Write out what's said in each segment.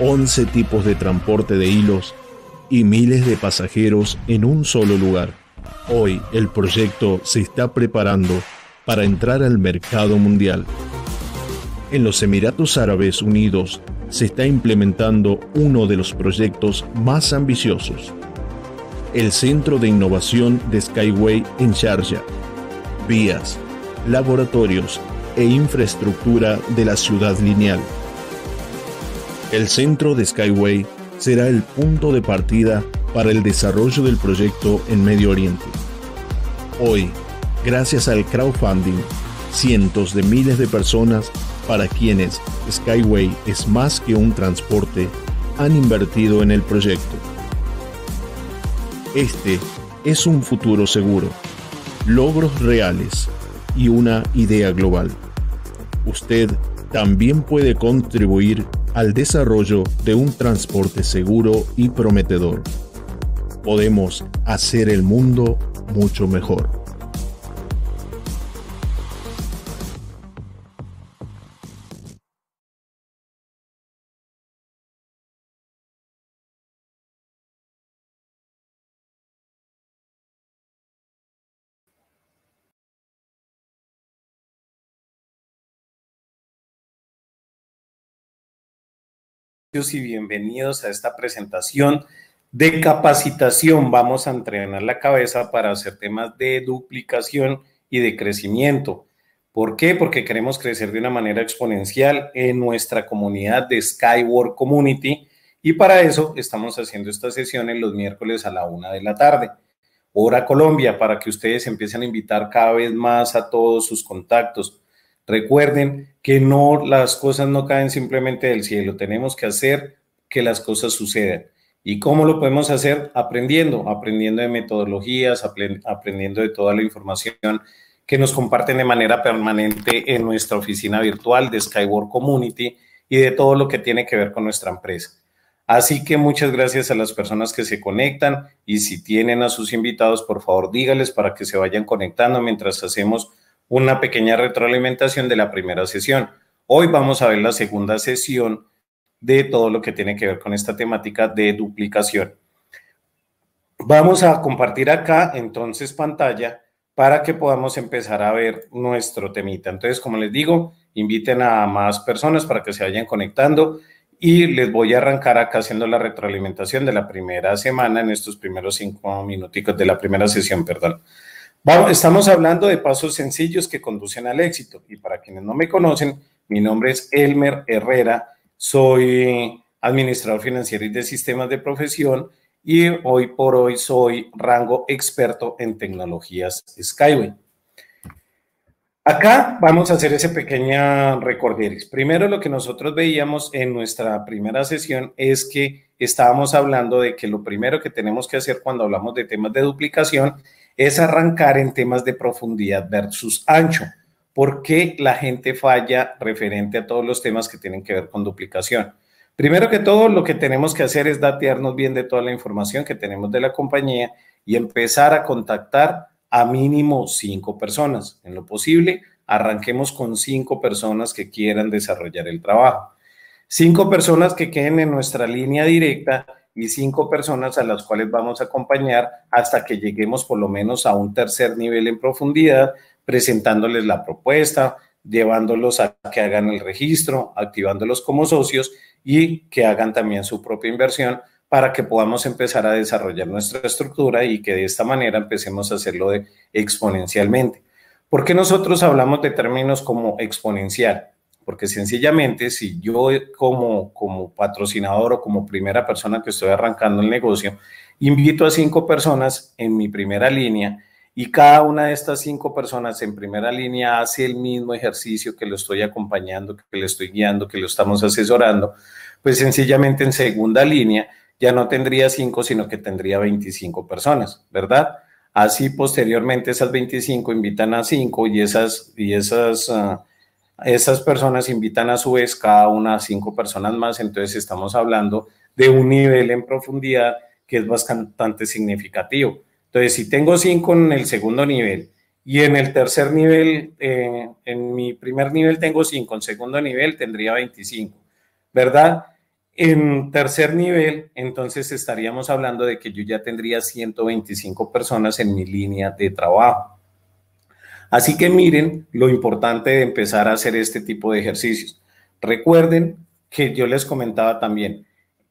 11 tipos de transporte de hilos y miles de pasajeros en un solo lugar. Hoy el proyecto se está preparando para entrar al mercado mundial. En los Emiratos Árabes Unidos se está implementando uno de los proyectos más ambiciosos, el Centro de Innovación de Skyway en Sharjah. Vías, laboratorios e infraestructura de la ciudad lineal. El centro de Skyway será el punto de partida para el desarrollo del proyecto en Medio Oriente. Hoy, gracias al crowdfunding, cientos de miles de personas para quienes Skyway es más que un transporte han invertido en el proyecto. Este es un futuro seguro, logros reales y una idea global. Usted también puede contribuir al desarrollo de un transporte seguro y prometedor. Podemos hacer el mundo mucho mejor. y bienvenidos a esta presentación de capacitación. Vamos a entrenar la cabeza para hacer temas de duplicación y de crecimiento. ¿Por qué? Porque queremos crecer de una manera exponencial en nuestra comunidad de Skyward Community y para eso estamos haciendo esta sesión en los miércoles a la una de la tarde. Hora Colombia, para que ustedes empiecen a invitar cada vez más a todos sus contactos Recuerden que no, las cosas no caen simplemente del cielo, tenemos que hacer que las cosas sucedan. ¿Y cómo lo podemos hacer? Aprendiendo, aprendiendo de metodologías, aprendiendo de toda la información que nos comparten de manera permanente en nuestra oficina virtual de Skyward Community y de todo lo que tiene que ver con nuestra empresa. Así que muchas gracias a las personas que se conectan y si tienen a sus invitados, por favor dígales para que se vayan conectando mientras hacemos una pequeña retroalimentación de la primera sesión. Hoy vamos a ver la segunda sesión de todo lo que tiene que ver con esta temática de duplicación. Vamos a compartir acá entonces pantalla para que podamos empezar a ver nuestro temita. Entonces, como les digo, inviten a más personas para que se vayan conectando y les voy a arrancar acá haciendo la retroalimentación de la primera semana en estos primeros cinco minuticos de la primera sesión, perdón. Vamos, estamos hablando de pasos sencillos que conducen al éxito. Y para quienes no me conocen, mi nombre es Elmer Herrera, soy administrador financiero y de sistemas de profesión y hoy por hoy soy rango experto en tecnologías Skyway. Acá vamos a hacer ese pequeño recorderis. Primero lo que nosotros veíamos en nuestra primera sesión es que estábamos hablando de que lo primero que tenemos que hacer cuando hablamos de temas de duplicación es arrancar en temas de profundidad versus ancho. ¿Por qué la gente falla referente a todos los temas que tienen que ver con duplicación? Primero que todo, lo que tenemos que hacer es datearnos bien de toda la información que tenemos de la compañía y empezar a contactar a mínimo cinco personas. En lo posible, arranquemos con cinco personas que quieran desarrollar el trabajo. Cinco personas que queden en nuestra línea directa y cinco personas a las cuales vamos a acompañar hasta que lleguemos por lo menos a un tercer nivel en profundidad, presentándoles la propuesta, llevándolos a que hagan el registro, activándolos como socios y que hagan también su propia inversión para que podamos empezar a desarrollar nuestra estructura y que de esta manera empecemos a hacerlo de exponencialmente. ¿Por qué nosotros hablamos de términos como exponencial? porque sencillamente si yo como, como patrocinador o como primera persona que estoy arrancando el negocio, invito a cinco personas en mi primera línea y cada una de estas cinco personas en primera línea hace el mismo ejercicio que lo estoy acompañando, que le estoy guiando, que lo estamos asesorando, pues sencillamente en segunda línea ya no tendría cinco, sino que tendría 25 personas, ¿verdad? Así posteriormente esas 25 invitan a cinco y esas, y esas ah, esas personas invitan a su vez cada una a cinco personas más, entonces estamos hablando de un nivel en profundidad que es bastante significativo. Entonces, si tengo cinco en el segundo nivel y en el tercer nivel, eh, en mi primer nivel tengo cinco, en segundo nivel tendría 25, ¿verdad? En tercer nivel, entonces estaríamos hablando de que yo ya tendría 125 personas en mi línea de trabajo. Así que miren lo importante de empezar a hacer este tipo de ejercicios. Recuerden que yo les comentaba también,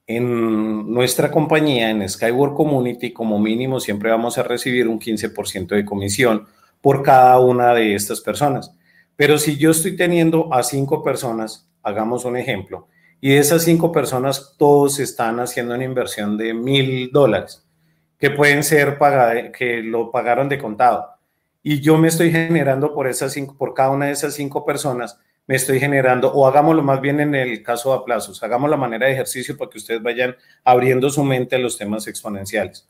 en nuestra compañía, en Skyward Community, como mínimo siempre vamos a recibir un 15% de comisión por cada una de estas personas. Pero si yo estoy teniendo a cinco personas, hagamos un ejemplo, y esas cinco personas todos están haciendo una inversión de mil dólares, que pueden ser pagadas, que lo pagaron de contado y yo me estoy generando por esas cinco, por cada una de esas cinco personas, me estoy generando, o hagámoslo más bien en el caso de plazos, hagamos la manera de ejercicio para que ustedes vayan abriendo su mente a los temas exponenciales.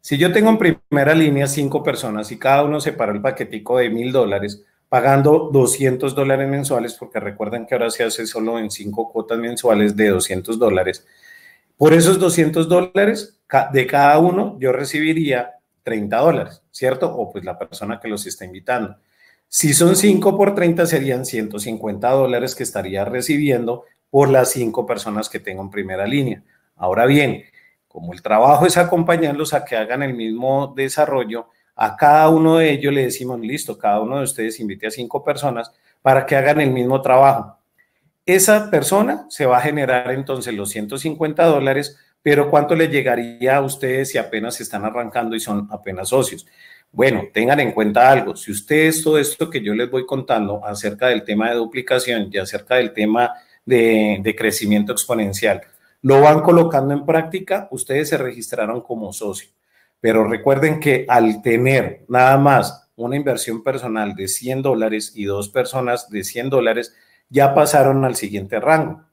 Si yo tengo en primera línea cinco personas y cada uno se para el paquetico de mil dólares, pagando 200 dólares mensuales, porque recuerden que ahora se hace solo en cinco cuotas mensuales de 200 dólares. Por esos 200 dólares de cada uno, yo recibiría 30 dólares, ¿cierto? O pues la persona que los está invitando. Si son 5 por 30 serían 150 dólares que estaría recibiendo por las 5 personas que tengo en primera línea. Ahora bien, como el trabajo es acompañarlos a que hagan el mismo desarrollo, a cada uno de ellos le decimos, listo, cada uno de ustedes invite a 5 personas para que hagan el mismo trabajo. Esa persona se va a generar entonces los 150 dólares pero ¿cuánto le llegaría a ustedes si apenas están arrancando y son apenas socios? Bueno, tengan en cuenta algo, si ustedes todo esto que yo les voy contando acerca del tema de duplicación y acerca del tema de, de crecimiento exponencial, lo van colocando en práctica, ustedes se registraron como socio. Pero recuerden que al tener nada más una inversión personal de 100 dólares y dos personas de 100 dólares, ya pasaron al siguiente rango.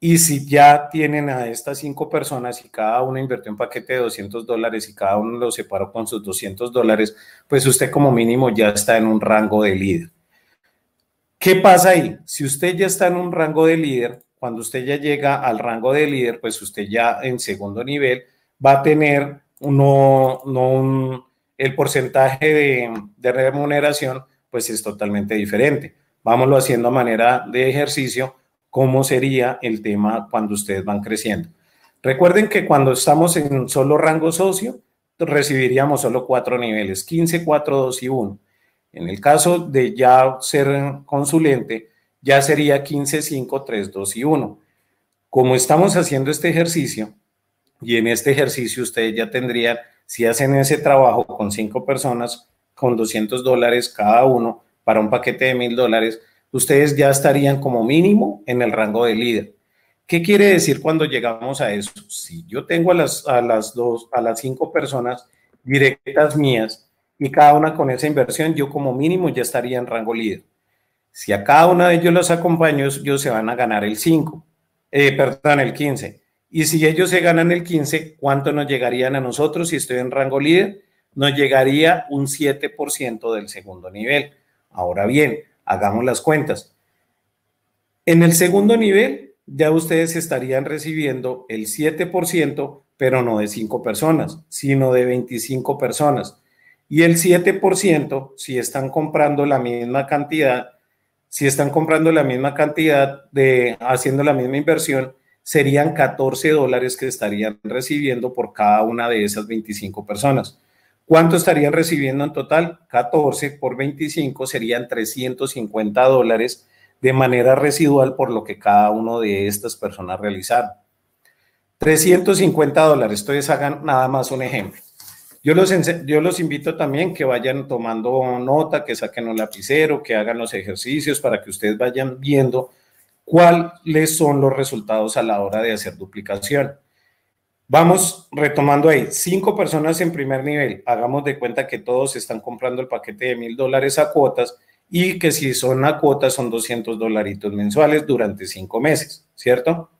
Y si ya tienen a estas cinco personas y cada una invirtió un paquete de 200 dólares y cada uno lo separó con sus 200 dólares, pues usted como mínimo ya está en un rango de líder. ¿Qué pasa ahí? Si usted ya está en un rango de líder, cuando usted ya llega al rango de líder, pues usted ya en segundo nivel va a tener uno, no un, el porcentaje de, de remuneración, pues es totalmente diferente. Vámonos haciendo a manera de ejercicio cómo sería el tema cuando ustedes van creciendo. Recuerden que cuando estamos en un solo rango socio, recibiríamos solo cuatro niveles, 15, 4, 2 y 1. En el caso de ya ser consulente, ya sería 15, 5, 3, 2 y 1. Como estamos haciendo este ejercicio, y en este ejercicio ustedes ya tendrían, si hacen ese trabajo con cinco personas, con 200 dólares cada uno para un paquete de mil dólares, ustedes ya estarían como mínimo en el rango de líder. ¿Qué quiere decir cuando llegamos a eso? Si yo tengo a las, dos, a las cinco personas directas mías y cada una con esa inversión, yo como mínimo ya estaría en rango líder. Si a cada una de ellos los acompaño, ellos se van a ganar el 5, eh, perdón, el 15. Y si ellos se ganan el 15, ¿cuánto nos llegarían a nosotros si estoy en rango líder? Nos llegaría un 7% del segundo nivel. Ahora bien, Hagamos las cuentas. En el segundo nivel, ya ustedes estarían recibiendo el 7%, pero no de 5 personas, sino de 25 personas. Y el 7%, si están comprando la misma cantidad, si están comprando la misma cantidad de haciendo la misma inversión, serían 14 dólares que estarían recibiendo por cada una de esas 25 personas. ¿Cuánto estarían recibiendo en total? 14 por 25 serían 350 dólares de manera residual por lo que cada uno de estas personas realizaron. 350 dólares, ustedes hagan nada más un ejemplo. Yo los, yo los invito también que vayan tomando nota, que saquen un lapicero, que hagan los ejercicios para que ustedes vayan viendo cuáles son los resultados a la hora de hacer duplicación. Vamos retomando ahí, cinco personas en primer nivel, hagamos de cuenta que todos están comprando el paquete de mil dólares a cuotas y que si son a cuotas son 200 dolaritos mensuales durante cinco meses, ¿cierto?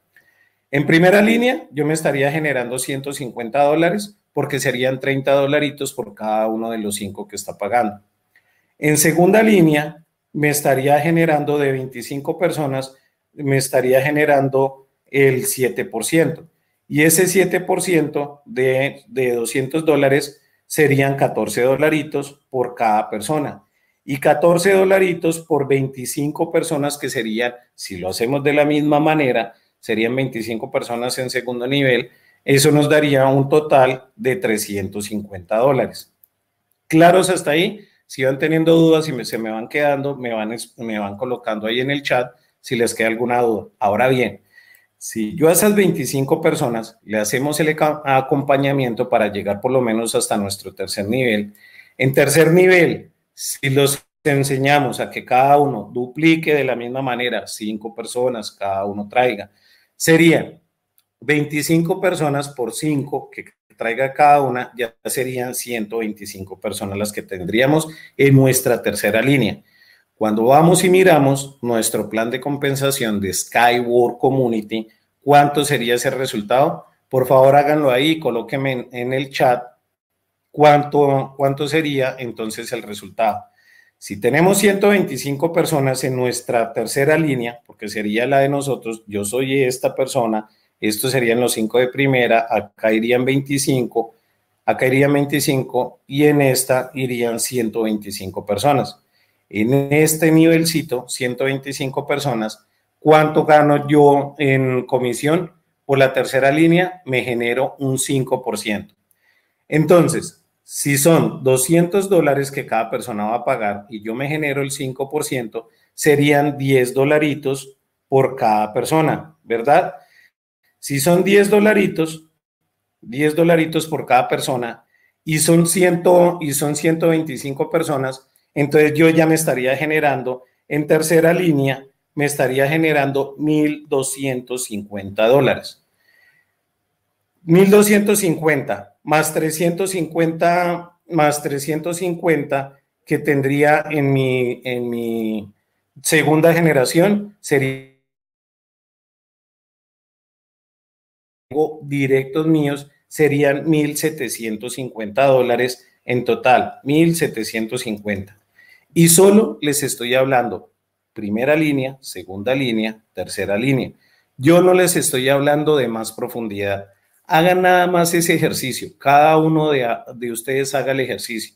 En primera línea yo me estaría generando 150 dólares porque serían 30 dolaritos por cada uno de los cinco que está pagando. En segunda línea me estaría generando de 25 personas, me estaría generando el 7% y ese 7% de, 200 dólares serían 14 dolaritos por cada persona y 14 dolaritos por 25 personas que serían, si lo hacemos de la misma manera, serían 25 personas en segundo nivel, eso nos daría un total de 350 dólares. ¿Claros hasta ahí? Si van teniendo dudas y se me van quedando, me van, me van colocando ahí en el chat si les queda alguna duda. Ahora bien, si yo a esas 25 personas le hacemos el acompañamiento para llegar por lo menos hasta nuestro tercer nivel, en tercer nivel, si los enseñamos a que cada uno duplique de la misma manera, cinco personas cada uno traiga, serían 25 personas por cinco que traiga cada una, ya serían 125 personas las que tendríamos en nuestra tercera línea. Cuando vamos y miramos nuestro plan de compensación de Skyward Community, ¿cuánto sería ese resultado? Por favor, háganlo ahí, colóquenme en, el chat cuánto, cuánto sería entonces el resultado. Si tenemos 125 personas en nuestra tercera línea, porque sería la de nosotros, yo soy esta persona, estos serían los 5 de primera, acá irían 25, acá irían 25 y en esta irían 125 personas en este nivelcito, 125 personas, ¿cuánto gano yo en comisión? Por la tercera línea me genero un 5%. Entonces, si son 200 dólares que cada persona va a pagar y yo me genero el 5%, serían 10 dolaritos por cada persona, ¿verdad? Si son 10 dolaritos, 10 dolaritos por cada persona y son, y son 125 personas, entonces yo ya me estaría generando, en tercera línea, me estaría generando 1.250 dólares. 1.250 más 350, más 350 que tendría en mi, en mi segunda generación sería directos míos serían 1.750 dólares en total, 1.750. Y solo les estoy hablando primera línea, segunda línea, tercera línea. Yo no les estoy hablando de más profundidad. Hagan nada más ese ejercicio. Cada uno de, de ustedes haga el ejercicio.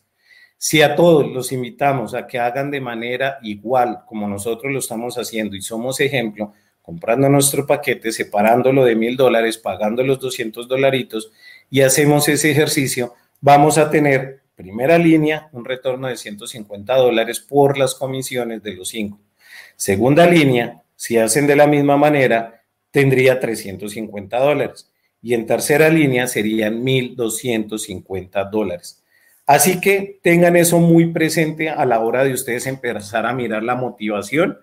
Si a todos los invitamos a que hagan de manera igual como nosotros lo estamos haciendo y somos ejemplo, comprando nuestro paquete, separándolo de mil dólares, pagando los 200 dolaritos y hacemos ese ejercicio, vamos a tener Primera línea, un retorno de 150 dólares por las comisiones de los cinco. Segunda línea, si hacen de la misma manera, tendría 350 dólares. Y en tercera línea serían 1.250 dólares. Así que tengan eso muy presente a la hora de ustedes empezar a mirar la motivación.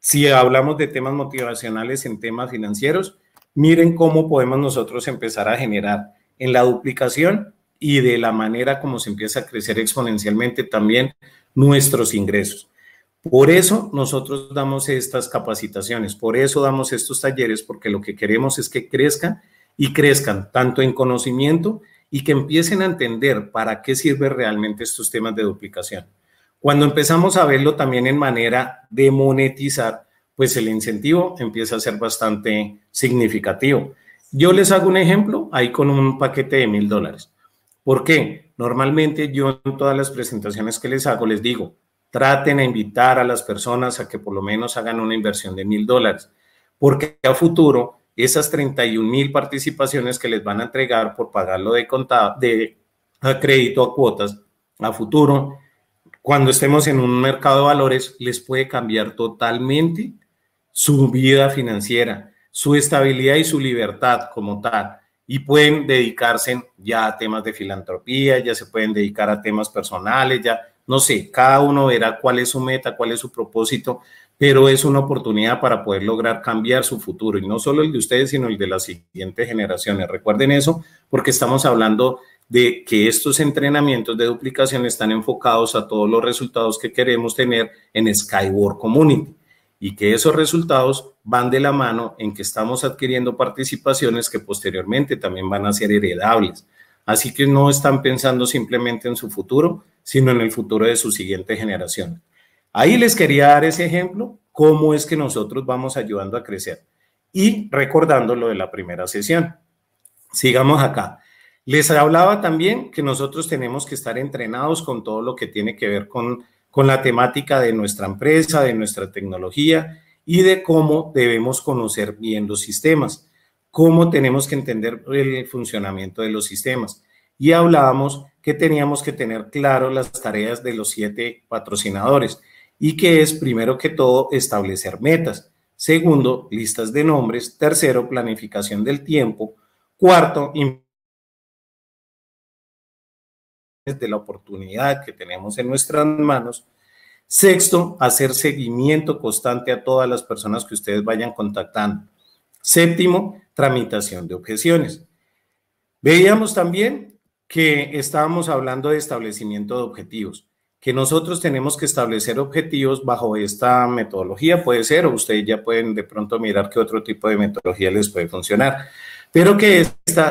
Si hablamos de temas motivacionales en temas financieros, miren cómo podemos nosotros empezar a generar en la duplicación y de la manera como se empieza a crecer exponencialmente también nuestros ingresos. Por eso nosotros damos estas capacitaciones, por eso damos estos talleres, porque lo que queremos es que crezcan y crezcan tanto en conocimiento y que empiecen a entender para qué sirven realmente estos temas de duplicación. Cuando empezamos a verlo también en manera de monetizar, pues el incentivo empieza a ser bastante significativo. Yo les hago un ejemplo ahí con un paquete de mil dólares. ¿Por qué? Normalmente yo en todas las presentaciones que les hago les digo, traten a invitar a las personas a que por lo menos hagan una inversión de mil dólares, porque a futuro esas 31 mil participaciones que les van a entregar por pagarlo de, contado, de crédito a cuotas, a futuro, cuando estemos en un mercado de valores, les puede cambiar totalmente su vida financiera, su estabilidad y su libertad como tal y pueden dedicarse ya a temas de filantropía, ya se pueden dedicar a temas personales, ya no sé, cada uno verá cuál es su meta, cuál es su propósito, pero es una oportunidad para poder lograr cambiar su futuro y no solo el de ustedes, sino el de las siguientes generaciones. Recuerden eso porque estamos hablando de que estos entrenamientos de duplicación están enfocados a todos los resultados que queremos tener en Skyward Community y que esos resultados van de la mano en que estamos adquiriendo participaciones que posteriormente también van a ser heredables. Así que no están pensando simplemente en su futuro, sino en el futuro de su siguiente generación. Ahí les quería dar ese ejemplo, cómo es que nosotros vamos ayudando a crecer. Y recordando lo de la primera sesión. Sigamos acá. Les hablaba también que nosotros tenemos que estar entrenados con todo lo que tiene que ver con con la temática de nuestra empresa, de nuestra tecnología y de cómo debemos conocer bien los sistemas, cómo tenemos que entender el funcionamiento de los sistemas. Y hablábamos que teníamos que tener claro las tareas de los siete patrocinadores y que es primero que todo establecer metas, segundo, listas de nombres, tercero, planificación del tiempo, cuarto, de la oportunidad que tenemos en nuestras manos. Sexto, hacer seguimiento constante a todas las personas que ustedes vayan contactando. Séptimo, tramitación de objeciones. Veíamos también que estábamos hablando de establecimiento de objetivos, que nosotros tenemos que establecer objetivos bajo esta metodología, puede ser, o ustedes ya pueden de pronto mirar qué otro tipo de metodología les puede funcionar pero que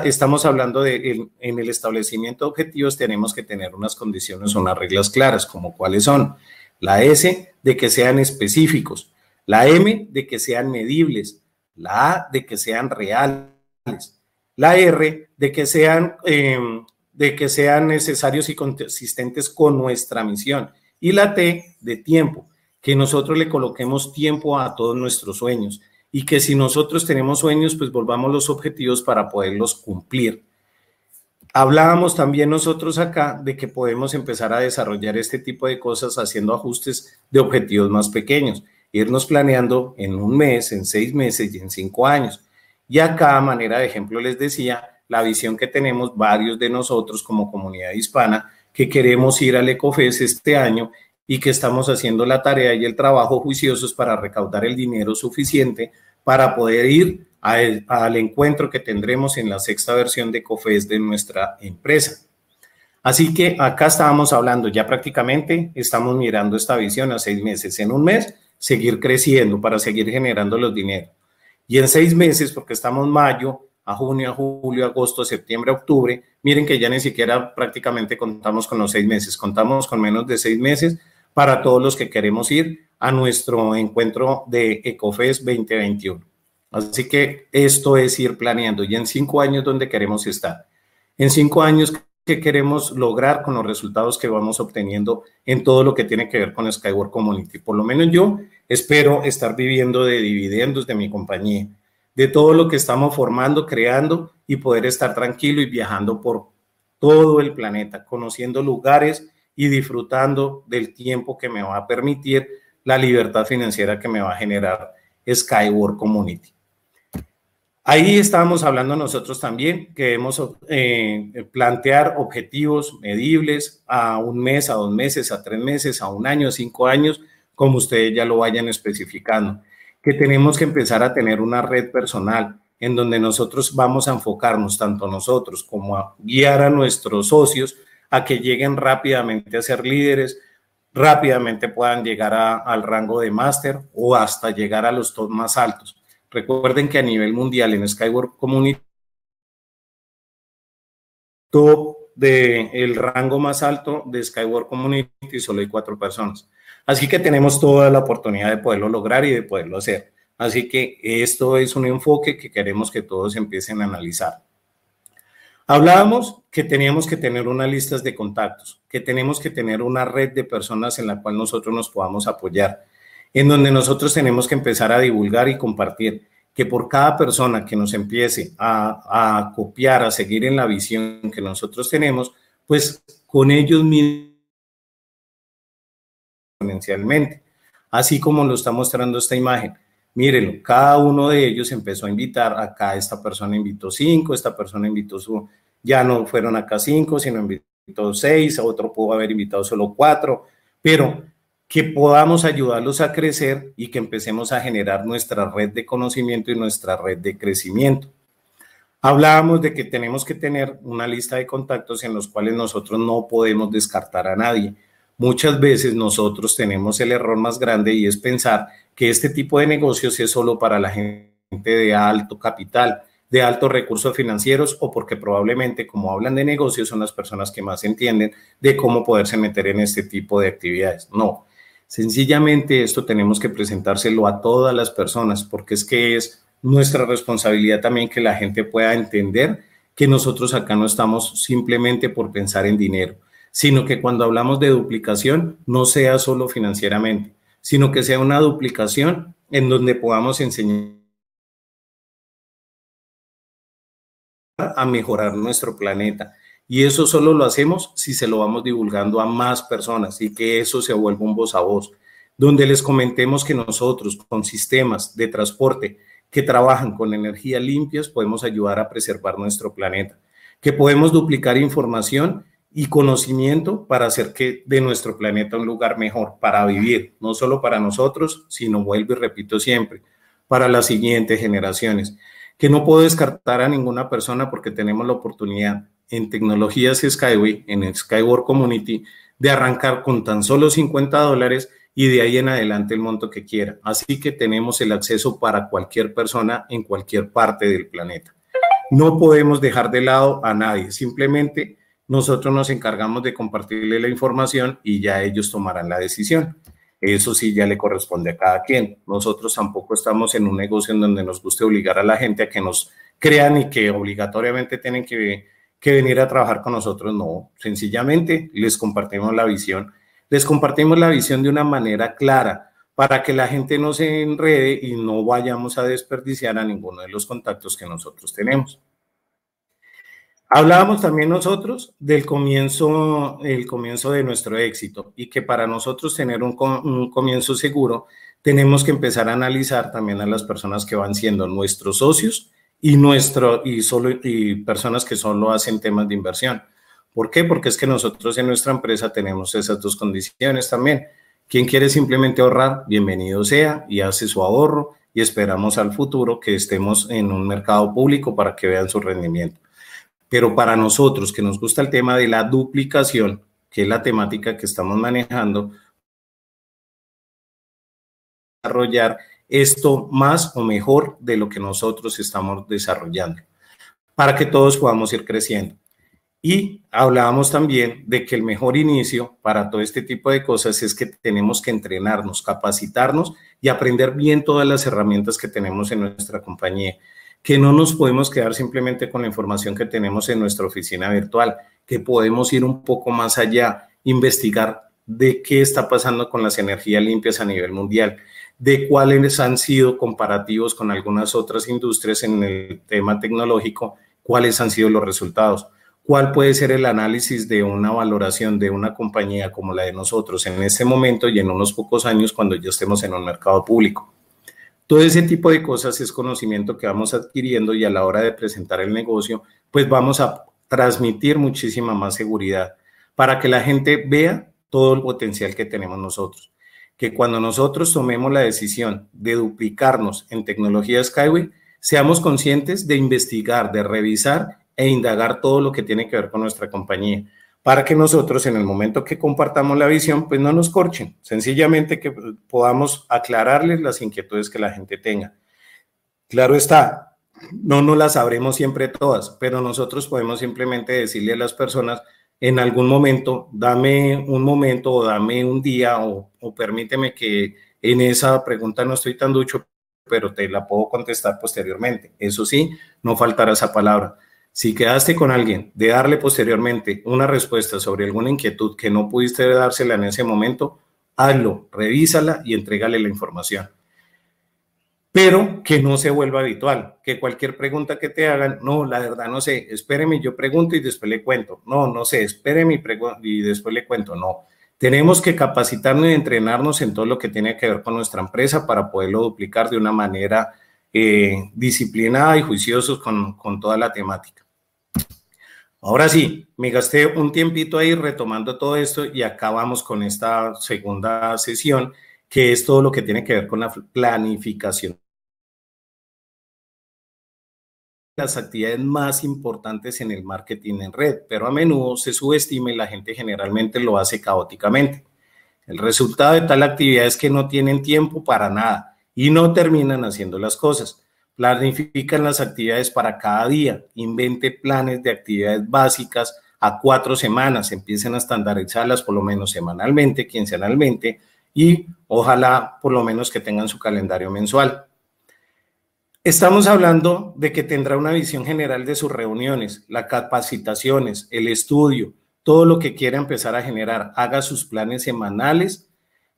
estamos hablando de en el establecimiento de objetivos tenemos que tener unas condiciones, unas reglas claras, como cuáles son. La S, de que sean específicos. La M, de que sean medibles. La A, de que sean reales. La R, de que sean, em, de que sean necesarios y consistentes con nuestra misión. Y la T, de tiempo, que nosotros le coloquemos tiempo a todos nuestros sueños y que si nosotros tenemos sueños, pues volvamos los objetivos para poderlos cumplir. Hablábamos también nosotros acá de que podemos empezar a desarrollar este tipo de cosas haciendo ajustes de objetivos más pequeños, irnos planeando en un mes, en seis meses y en cinco años. Y a manera de ejemplo les decía la visión que tenemos varios de nosotros como comunidad hispana que queremos ir al Ecofes este año y que estamos haciendo la tarea y el trabajo juiciosos para recaudar el dinero suficiente para poder ir al encuentro que tendremos en la sexta versión de COFES de nuestra empresa. Así que acá estábamos hablando, ya prácticamente estamos mirando esta visión a seis meses. En un mes, seguir creciendo para seguir generando los dineros. Y en seis meses, porque estamos mayo, a junio, a julio, agosto, septiembre, octubre, miren que ya ni siquiera prácticamente contamos con los seis meses, contamos con menos de seis meses para todos los que queremos ir a nuestro encuentro de ECOFES 2021. Así que esto es ir planeando y en cinco años dónde queremos estar. En cinco años, ¿qué queremos lograr con los resultados que vamos obteniendo en todo lo que tiene que ver con Skyward Community? Por lo menos yo espero estar viviendo de dividendos de mi compañía, de todo lo que estamos formando, creando y poder estar tranquilo y viajando por todo el planeta, conociendo lugares, y disfrutando del tiempo que me va a permitir la libertad financiera que me va a generar Skyward Community. Ahí estábamos hablando nosotros también, que debemos eh, plantear objetivos medibles a un mes, a dos meses, a tres meses, a un año, a cinco años, como ustedes ya lo vayan especificando. Que tenemos que empezar a tener una red personal en donde nosotros vamos a enfocarnos, tanto nosotros como a guiar a nuestros socios a que lleguen rápidamente a ser líderes, rápidamente puedan llegar al rango de máster o hasta llegar a los top más altos. Recuerden que a nivel mundial en Skyward Community, top del el rango más alto de Skyward Community solo hay cuatro personas. Así que tenemos toda la oportunidad de poderlo lograr y de poderlo hacer. Así que esto es un enfoque que queremos que todos empiecen a analizar. Hablábamos que teníamos que tener unas listas de contactos, que tenemos que tener una red de personas en la cual nosotros nos podamos apoyar, en donde nosotros tenemos que empezar a divulgar y compartir, que por cada persona que nos empiece a, copiar, a seguir en la visión que nosotros tenemos, pues con ellos mismos así como lo está mostrando esta imagen. Mírenlo, cada uno de ellos empezó a invitar, acá esta persona invitó cinco, esta persona invitó su, ya no fueron acá cinco, sino invitó seis, a otro pudo haber invitado solo cuatro, pero que podamos ayudarlos a crecer y que empecemos a generar nuestra red de conocimiento y nuestra red de crecimiento. Hablábamos de que tenemos que tener una lista de contactos en los cuales nosotros no podemos descartar a nadie. Muchas veces nosotros tenemos el error más grande y es pensar que este tipo de negocios es solo para la gente de alto capital, de altos recursos financieros o porque probablemente como hablan de negocios son las personas que más entienden de cómo poderse meter en este tipo de actividades. No, sencillamente esto tenemos que presentárselo a todas las personas porque es que es nuestra responsabilidad también que la gente pueda entender que nosotros acá no estamos simplemente por pensar en dinero, sino que cuando hablamos de duplicación no sea solo financieramente, sino que sea una duplicación en donde podamos enseñar a mejorar nuestro planeta. Y eso solo lo hacemos si se lo vamos divulgando a más personas y que eso se vuelva un voz a voz, donde les comentemos que nosotros con sistemas de transporte que trabajan con energías limpias podemos ayudar a preservar nuestro planeta, que podemos duplicar información y conocimiento para hacer que de nuestro planeta un lugar mejor para vivir, no solo para nosotros, sino vuelvo y repito siempre, para las siguientes generaciones, que no puedo descartar a ninguna persona porque tenemos la oportunidad en tecnologías Skyway, en Skyward Community, de arrancar con tan solo 50 dólares y de ahí en adelante el monto que quiera. Así que tenemos el acceso para cualquier persona en cualquier parte del planeta. No podemos dejar de lado a nadie, simplemente nosotros nos encargamos de compartirle la información y ya ellos tomarán la decisión. Eso sí ya le corresponde a cada quien. Nosotros tampoco estamos en un negocio en donde nos guste obligar a la gente a que nos crean y que obligatoriamente tienen que, que venir a trabajar con nosotros. No, sencillamente les compartimos la visión. Les compartimos la visión de una manera clara para que la gente no se enrede y no vayamos a desperdiciar a ninguno de los contactos que nosotros tenemos. Hablábamos también nosotros del comienzo, el comienzo de nuestro éxito y que para nosotros tener un, un, comienzo seguro tenemos que empezar a analizar también a las personas que van siendo nuestros socios y, nuestro, y, solo, y personas que solo hacen temas de inversión. ¿Por qué? Porque es que nosotros en nuestra empresa tenemos esas dos condiciones también. Quien quiere simplemente ahorrar, bienvenido sea y hace su ahorro y esperamos al futuro que estemos en un mercado público para que vean su rendimiento pero para nosotros que nos gusta el tema de la duplicación, que es la temática que estamos manejando, desarrollar esto más o mejor de lo que nosotros estamos desarrollando, para que todos podamos ir creciendo. Y hablábamos también de que el mejor inicio para todo este tipo de cosas es que tenemos que entrenarnos, capacitarnos y aprender bien todas las herramientas que tenemos en nuestra compañía que no nos podemos quedar simplemente con la información que tenemos en nuestra oficina virtual, que podemos ir un poco más allá, investigar de qué está pasando con las energías limpias a nivel mundial, de cuáles han sido comparativos con algunas otras industrias en el tema tecnológico, cuáles han sido los resultados, cuál puede ser el análisis de una valoración de una compañía como la de nosotros en este momento y en unos pocos años cuando ya estemos en un mercado público. Todo ese tipo de cosas es conocimiento que vamos adquiriendo y a la hora de presentar el negocio, pues vamos a transmitir muchísima más seguridad para que la gente vea todo el potencial que tenemos nosotros. Que cuando nosotros tomemos la decisión de duplicarnos en tecnología Skyway, seamos conscientes de investigar, de revisar e indagar todo lo que tiene que ver con nuestra compañía para que nosotros en el momento que compartamos la visión, pues no nos corchen, sencillamente que podamos aclararles las inquietudes que la gente tenga. Claro está, no nos las sabremos siempre todas, pero nosotros podemos simplemente decirle a las personas en algún momento, dame un momento o dame un día o, o permíteme que en esa pregunta no estoy tan ducho, pero te la puedo contestar posteriormente. Eso sí, no faltará esa palabra. Si quedaste con alguien de darle posteriormente una respuesta sobre alguna inquietud que no pudiste dársela en ese momento, hazlo, revísala y entrégale la información. Pero que no se vuelva habitual, que cualquier pregunta que te hagan, no, la verdad no sé, espéreme, yo pregunto y después le cuento. No, no sé, espéreme y, después le cuento. No, tenemos que capacitarnos y entrenarnos en todo lo que tiene que ver con nuestra empresa para poderlo duplicar de una manera eh, disciplinada y juiciosos con toda la temática. Ahora sí, me gasté un tiempito ahí retomando todo esto y acabamos con esta segunda sesión, que es todo lo que tiene que ver con la planificación. Las actividades más importantes en el marketing en red, pero a menudo se subestima y la gente generalmente lo hace caóticamente. El resultado de tal actividad es que no tienen tiempo para nada y no terminan haciendo las cosas planifican las actividades para cada día, invente planes de actividades básicas a cuatro semanas, empiecen a estandarizarlas por lo menos semanalmente, quincenalmente y ojalá por lo menos que tengan su calendario mensual. Estamos hablando de que tendrá una visión general de sus reuniones, las capacitaciones, el estudio, todo lo que quiera empezar a generar. Haga sus planes semanales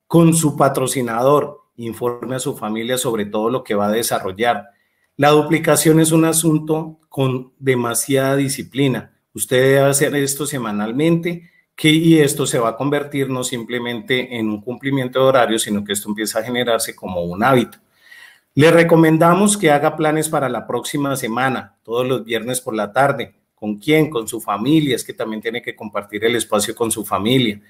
con su patrocinador, informe a su familia sobre todo lo que va a desarrollar, la duplicación es un asunto con demasiada disciplina. Usted debe hacer esto semanalmente y esto se va a convertir no simplemente en un cumplimiento de horario, sino que esto empieza a generarse como un hábito. Le recomendamos que haga planes para la próxima semana, todos los viernes por la tarde. ¿Con quién? Con su familia. Es que también tiene que compartir el espacio con su familia.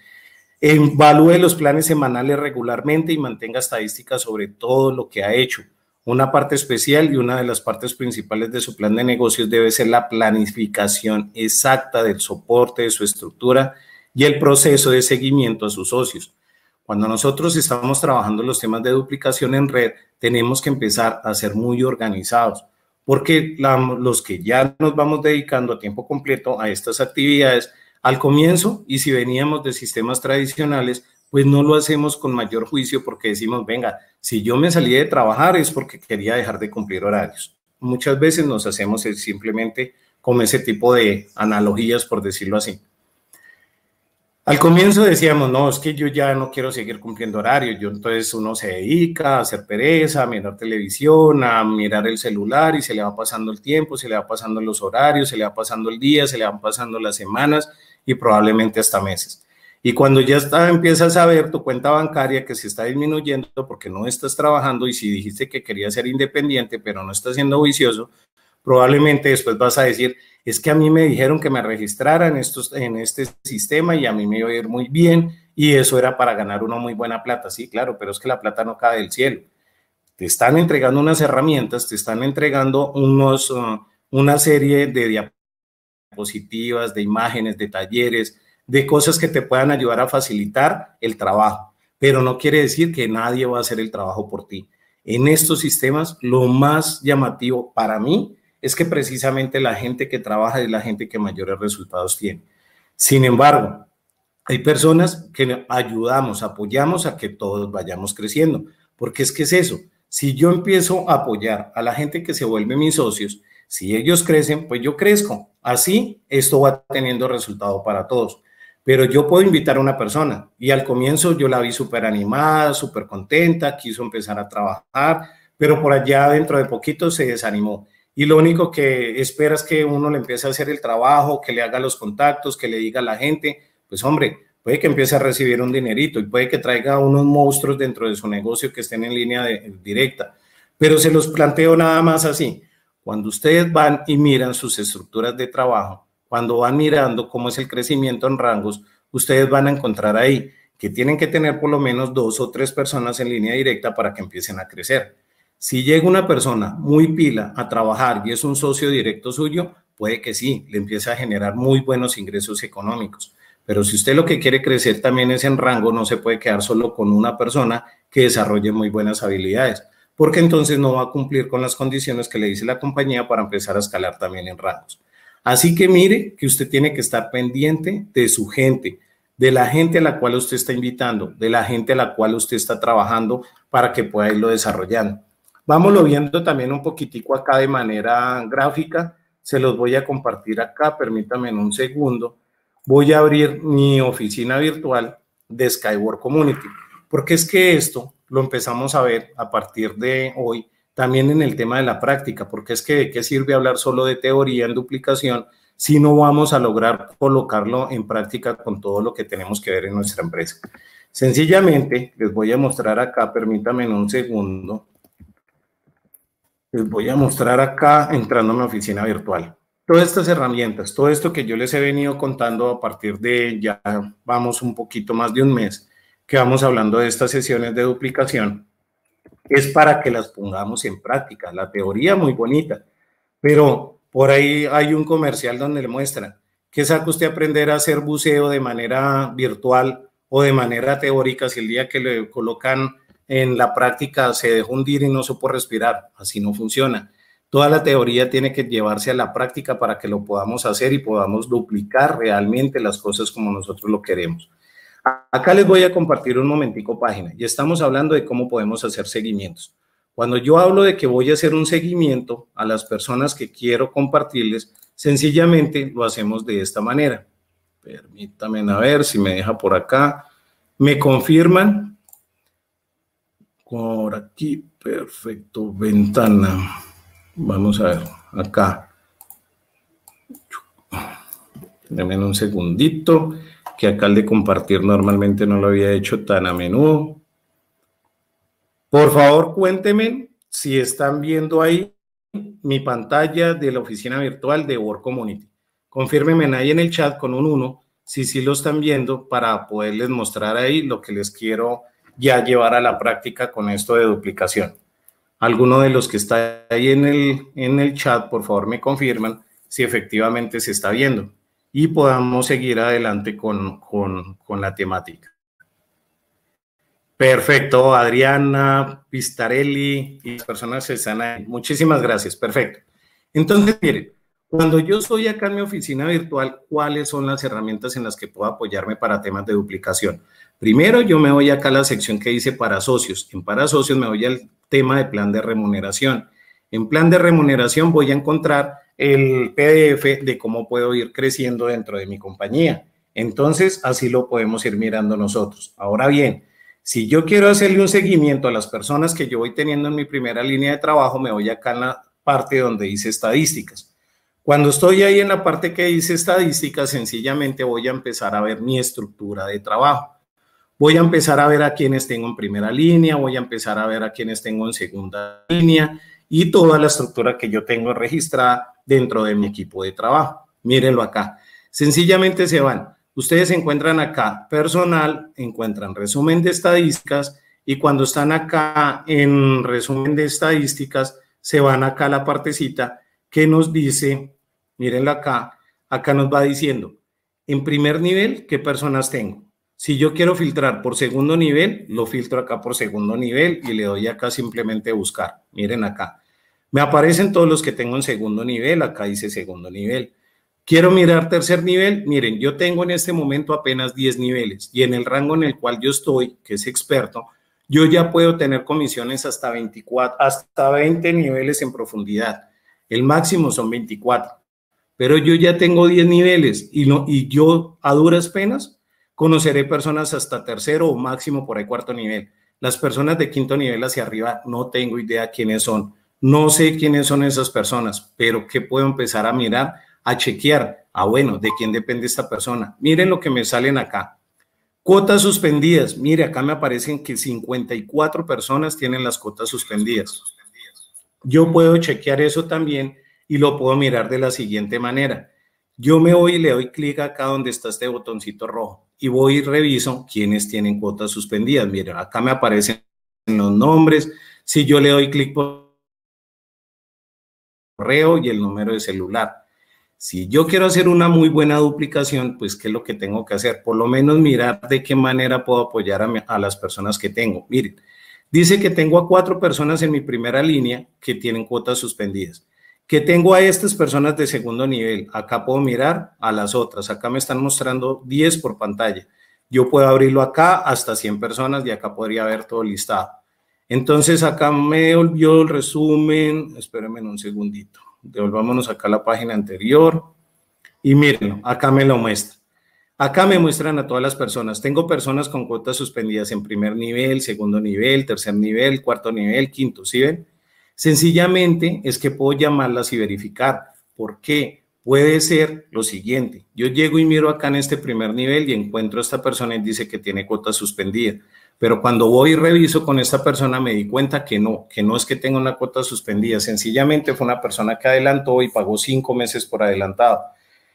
Evalúe los planes semanales regularmente y mantenga estadísticas sobre todo lo que ha hecho. Una parte especial y una de las partes principales de su plan de negocios debe ser la planificación exacta del soporte, de su estructura y el proceso de seguimiento a sus socios. Cuando nosotros estamos trabajando los temas de duplicación en red, tenemos que empezar a ser muy organizados, porque los que ya nos vamos dedicando a tiempo completo a estas actividades, al comienzo, y si veníamos de sistemas tradicionales, pues no lo hacemos con mayor juicio porque decimos, venga, si yo me salí de trabajar es porque quería dejar de cumplir horarios. Muchas veces nos hacemos simplemente con ese tipo de analogías, por decirlo así. Al comienzo decíamos, no, es que yo ya no quiero seguir cumpliendo horarios, yo entonces uno se dedica a hacer pereza, a mirar televisión, a mirar el celular y se le va pasando el tiempo, se le va pasando los horarios, se le va pasando el día, se le van pasando las semanas y probablemente hasta meses. Y cuando ya está, empiezas a ver tu cuenta bancaria que se está disminuyendo porque no estás trabajando y si dijiste que querías ser independiente pero no estás siendo vicioso, probablemente después vas a decir, es que a mí me dijeron que me registraran en, estos, en este sistema y a mí me iba a ir muy bien y eso era para ganar una muy buena plata. Sí, claro, pero es que la plata no cae del cielo. Te están entregando unas herramientas, te están entregando unos, uh, una serie de diapositivas, de imágenes, de talleres, de cosas que te puedan ayudar a facilitar el trabajo, pero no quiere decir que nadie va a hacer el trabajo por ti. En estos sistemas, lo más llamativo para mí es que precisamente la gente que trabaja es la gente que mayores resultados tiene. Sin embargo, hay personas que ayudamos, apoyamos a que todos vayamos creciendo, porque es que es eso. Si yo empiezo a apoyar a la gente que se vuelve mis socios, si ellos crecen, pues yo crezco. Así, esto va teniendo resultado para todos. Pero yo puedo invitar a una persona y al comienzo yo la vi súper animada, súper contenta, quiso empezar a trabajar, pero por allá dentro de poquito se desanimó. Y lo único que espera es que uno le empiece a hacer el trabajo, que le haga los contactos, que le diga a la gente, pues hombre, puede que empiece a recibir un dinerito y puede que traiga unos monstruos dentro de su negocio que estén en línea directa. Pero se los planteo nada más así. Cuando ustedes van y miran sus estructuras de trabajo, cuando van mirando cómo es el crecimiento en rangos, ustedes van a encontrar ahí que tienen que tener por lo menos dos o tres personas en línea directa para que empiecen a crecer. Si llega una persona muy pila a trabajar y es un socio directo suyo, puede que sí, le empiece a generar muy buenos ingresos económicos. Pero si usted lo que quiere crecer también es en rango, no se puede quedar solo con una persona que desarrolle muy buenas habilidades, porque entonces no va a cumplir con las condiciones que le dice la compañía para empezar a escalar también en rangos. Así que mire que usted tiene que estar pendiente de su gente, de la gente a la cual usted está invitando, de la gente a la cual usted está trabajando para que pueda irlo desarrollando. Vámonos viendo también un poquitico acá de manera gráfica. Se los voy a compartir acá, permítanme un segundo. Voy a abrir mi oficina virtual de Skyward Community, porque es que esto lo empezamos a ver a partir de hoy también en el tema de la práctica, porque es que de qué sirve hablar solo de teoría en duplicación si no vamos a lograr colocarlo en práctica con todo lo que tenemos que ver en nuestra empresa. Sencillamente, les voy a mostrar acá, permítanme un segundo, les voy a mostrar acá entrando a mi oficina virtual. Todas estas herramientas, todo esto que yo les he venido contando a partir de ya vamos un poquito más de un mes que vamos hablando de estas sesiones de duplicación, es para que las pongamos en práctica. La teoría muy bonita, pero por ahí hay un comercial donde le muestran que saca usted aprender a hacer buceo de manera virtual o de manera teórica si el día que le colocan en la práctica se dejó hundir y no supo respirar. Así no funciona. Toda la teoría tiene que llevarse a la práctica para que lo podamos hacer y podamos duplicar realmente las cosas como nosotros lo queremos. Acá les voy a compartir un momentico página. y estamos hablando de cómo podemos hacer seguimientos. Cuando yo hablo de que voy a hacer un seguimiento a las personas que quiero compartirles, sencillamente lo hacemos de esta manera. Permítanme a ver si me deja por acá. Me confirman. Por aquí, perfecto, ventana. Vamos a ver, acá. Denme un segundito que acá al de compartir normalmente no lo había hecho tan a menudo. Por favor, cuéntenme si están viendo ahí mi pantalla de la oficina virtual de Work Community. Confírmenme ahí en el chat con un 1 si sí lo están viendo para poderles mostrar ahí lo que les quiero ya llevar a la práctica con esto de duplicación. Alguno de los que está ahí en el, en el chat, por favor, me confirman si efectivamente se está viendo y podamos seguir adelante con, la temática. Perfecto, Adriana, Pistarelli y las personas que están ahí. Muchísimas gracias, perfecto. Entonces, miren, cuando yo estoy acá en mi oficina virtual, ¿cuáles son las herramientas en las que puedo apoyarme para temas de duplicación? Primero, yo me voy acá a la sección que dice para socios. En para socios me voy al tema de plan de remuneración. En plan de remuneración voy a encontrar el PDF de cómo puedo ir creciendo dentro de mi compañía. Entonces, así lo podemos ir mirando nosotros. Ahora bien, si yo quiero hacerle un seguimiento a las personas que yo voy teniendo en mi primera línea de trabajo, me voy acá en la parte donde dice estadísticas. Cuando estoy ahí en la parte que dice estadísticas, sencillamente voy a empezar a ver mi estructura de trabajo. Voy a empezar a ver a quienes tengo en primera línea, voy a empezar a ver a quienes tengo en segunda línea, y toda la estructura que yo tengo registrada dentro de mi equipo de trabajo. Mírenlo acá. Sencillamente se van. Ustedes encuentran acá personal, encuentran resumen de estadísticas y cuando están acá en resumen de estadísticas, se van acá a la partecita que nos dice, mírenlo acá, acá nos va diciendo, en primer nivel, ¿qué personas tengo? Si yo quiero filtrar por segundo nivel, lo filtro acá por segundo nivel y le doy acá simplemente buscar. Miren acá. Me aparecen todos los que tengo en segundo nivel. Acá dice segundo nivel. Quiero mirar tercer nivel. Miren, yo tengo en este momento apenas 10 niveles y en el rango en el cual yo estoy, que es experto, yo ya puedo tener comisiones hasta 24, hasta 20 niveles en profundidad. El máximo son 24. Pero yo ya tengo 10 niveles y, no, y yo a duras penas Conoceré personas hasta tercero o máximo por el cuarto nivel. Las personas de quinto nivel hacia arriba no tengo idea quiénes son. No sé quiénes son esas personas, pero que puedo empezar a mirar, a chequear. Ah, bueno, ¿de quién depende esta persona? Miren lo que me salen acá. Cuotas suspendidas. Mire, acá me aparecen que 54 personas tienen las cuotas suspendidas. Yo puedo chequear eso también y lo puedo mirar de la siguiente manera. Yo me voy y le doy clic acá donde está este botoncito rojo y voy y reviso quiénes tienen cuotas suspendidas. Miren, acá me aparecen los nombres. Si yo le doy clic por correo y el número de celular. Si yo quiero hacer una muy buena duplicación, pues ¿qué es lo que tengo que hacer? Por lo menos mirar de qué manera puedo apoyar a, a las personas que tengo. Miren, dice que tengo a cuatro personas en mi primera línea que tienen cuotas suspendidas que tengo a estas personas de segundo nivel. Acá puedo mirar a las otras. Acá me están mostrando 10 por pantalla. Yo puedo abrirlo acá hasta 100 personas y acá podría ver todo listado. Entonces acá me volvió el resumen. Espérenme un segundito. Devolvámonos acá a la página anterior. Y miren, acá me lo muestra. Acá me muestran a todas las personas. Tengo personas con cuotas suspendidas en primer nivel, segundo nivel, tercer nivel, cuarto nivel, quinto, ¿sí ven? Sencillamente es que puedo llamarlas y verificar. ¿Por qué? Puede ser lo siguiente. Yo llego y miro acá en este primer nivel y encuentro a esta persona y dice que tiene cuota suspendida. Pero cuando voy y reviso con esta persona me di cuenta que no, que no es que tenga una cuota suspendida. Sencillamente fue una persona que adelantó y pagó cinco meses por adelantado.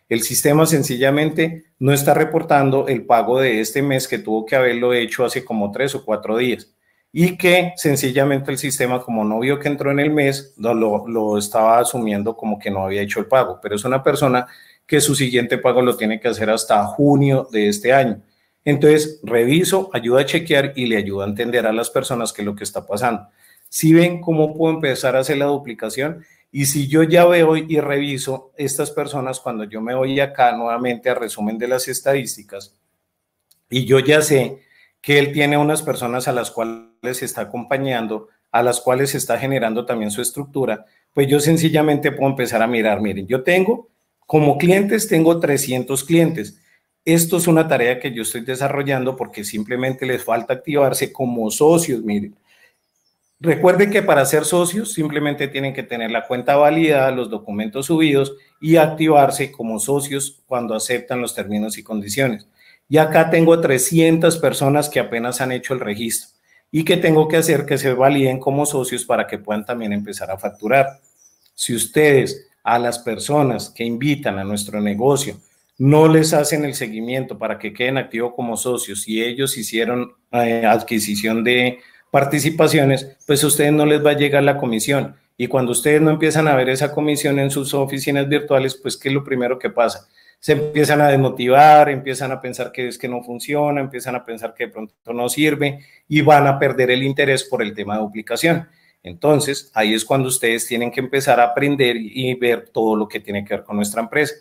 El sistema sencillamente no está reportando el pago de este mes que tuvo que haberlo hecho hace como tres o cuatro días y que sencillamente el sistema, como no vio que entró en el mes, lo, lo, estaba asumiendo como que no había hecho el pago, pero es una persona que su siguiente pago lo tiene que hacer hasta junio de este año. Entonces, reviso, ayuda a chequear y le ayuda a entender a las personas qué es lo que está pasando. Si ven cómo puedo empezar a hacer la duplicación y si yo ya veo y reviso estas personas cuando yo me voy acá nuevamente a resumen de las estadísticas y yo ya sé que él tiene unas personas a las cuales está acompañando, a las cuales se está generando también su estructura, pues yo sencillamente puedo empezar a mirar, miren, yo tengo, como clientes, tengo 300 clientes. Esto es una tarea que yo estoy desarrollando porque simplemente les falta activarse como socios, miren. Recuerden que para ser socios simplemente tienen que tener la cuenta válida, los documentos subidos y activarse como socios cuando aceptan los términos y condiciones. Y acá tengo 300 personas que apenas han hecho el registro y que tengo que hacer que se validen como socios para que puedan también empezar a facturar. Si ustedes a las personas que invitan a nuestro negocio no les hacen el seguimiento para que queden activos como socios y ellos hicieron eh, adquisición de participaciones, pues a ustedes no les va a llegar la comisión. Y cuando ustedes no empiezan a ver esa comisión en sus oficinas virtuales, pues ¿qué es lo primero que pasa? se empiezan a desmotivar, empiezan a pensar que es que no funciona, empiezan a pensar que de pronto no sirve y van a perder el interés por el tema de duplicación. Entonces, ahí es cuando ustedes tienen que empezar a aprender y ver todo lo que tiene que ver con nuestra empresa.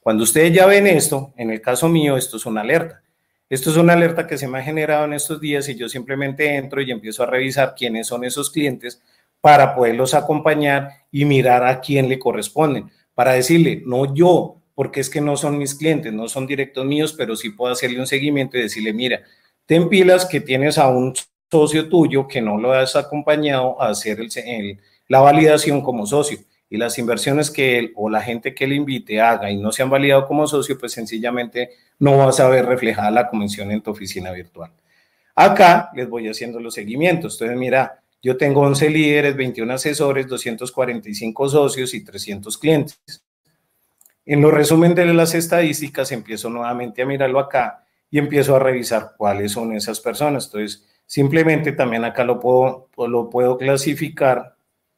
Cuando ustedes ya ven esto, en el caso mío, esto es una alerta. Esto es una alerta que se me ha generado en estos días y yo simplemente entro y empiezo a revisar quiénes son esos clientes para poderlos acompañar y mirar a quién le corresponden, para decirle, no yo, porque es que no son mis clientes, no son directos míos, pero sí puedo hacerle un seguimiento y decirle, mira, ten pilas que tienes a un socio tuyo que no lo has acompañado a hacer el, la validación como socio y las inversiones que él o la gente que le invite haga y no se han validado como socio, pues sencillamente no vas a ver reflejada la comisión en tu oficina virtual. Acá les voy haciendo los seguimientos. Entonces, mira, yo tengo 11 líderes, 21 asesores, 245 socios y 300 clientes. En los resúmenes de las estadísticas empiezo nuevamente a mirarlo acá y empiezo a revisar cuáles son esas personas. Entonces, simplemente también acá lo puedo, lo puedo clasificar,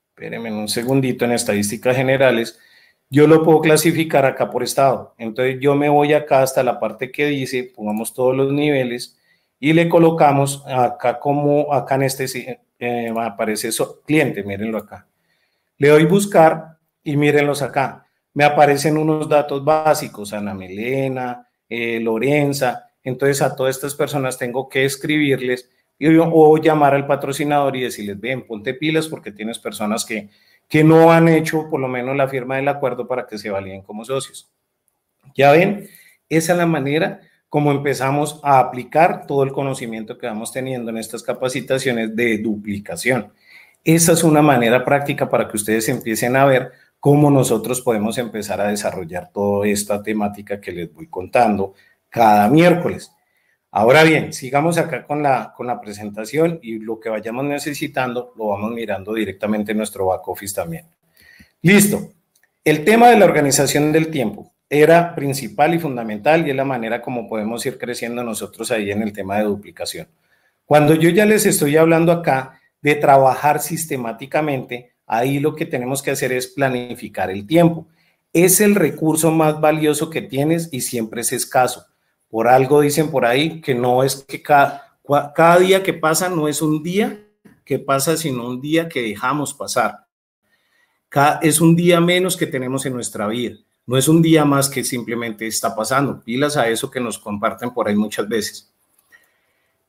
espérenme un segundito en estadísticas generales, yo lo puedo clasificar acá por estado. Entonces, yo me voy acá hasta la parte que dice, pongamos todos los niveles y le colocamos acá como, acá en este, eh, eh, aparece eso, cliente, mírenlo acá. Le doy buscar y mírenlos acá me aparecen unos datos básicos, Ana Melena, eh, Lorenza. Entonces a todas estas personas tengo que escribirles y, o llamar al patrocinador y decirles, ven, ponte pilas porque tienes personas que, que no han hecho por lo menos la firma del acuerdo para que se validen como socios. Ya ven, esa es la manera como empezamos a aplicar todo el conocimiento que vamos teniendo en estas capacitaciones de duplicación. Esa es una manera práctica para que ustedes empiecen a ver cómo nosotros podemos empezar a desarrollar toda esta temática que les voy contando cada miércoles. Ahora bien, sigamos acá con la, con la presentación y lo que vayamos necesitando lo vamos mirando directamente en nuestro back office también. Listo. El tema de la organización del tiempo era principal y fundamental y es la manera como podemos ir creciendo nosotros ahí en el tema de duplicación. Cuando yo ya les estoy hablando acá de trabajar sistemáticamente, Ahí lo que tenemos que hacer es planificar el tiempo. Es el recurso más valioso que tienes y siempre es escaso. Por algo dicen por ahí que no es que cada, día que pasa no es un día que pasa, sino un día que dejamos pasar. es un día menos que tenemos en nuestra vida. No es un día más que simplemente está pasando. Pilas a eso que nos comparten por ahí muchas veces.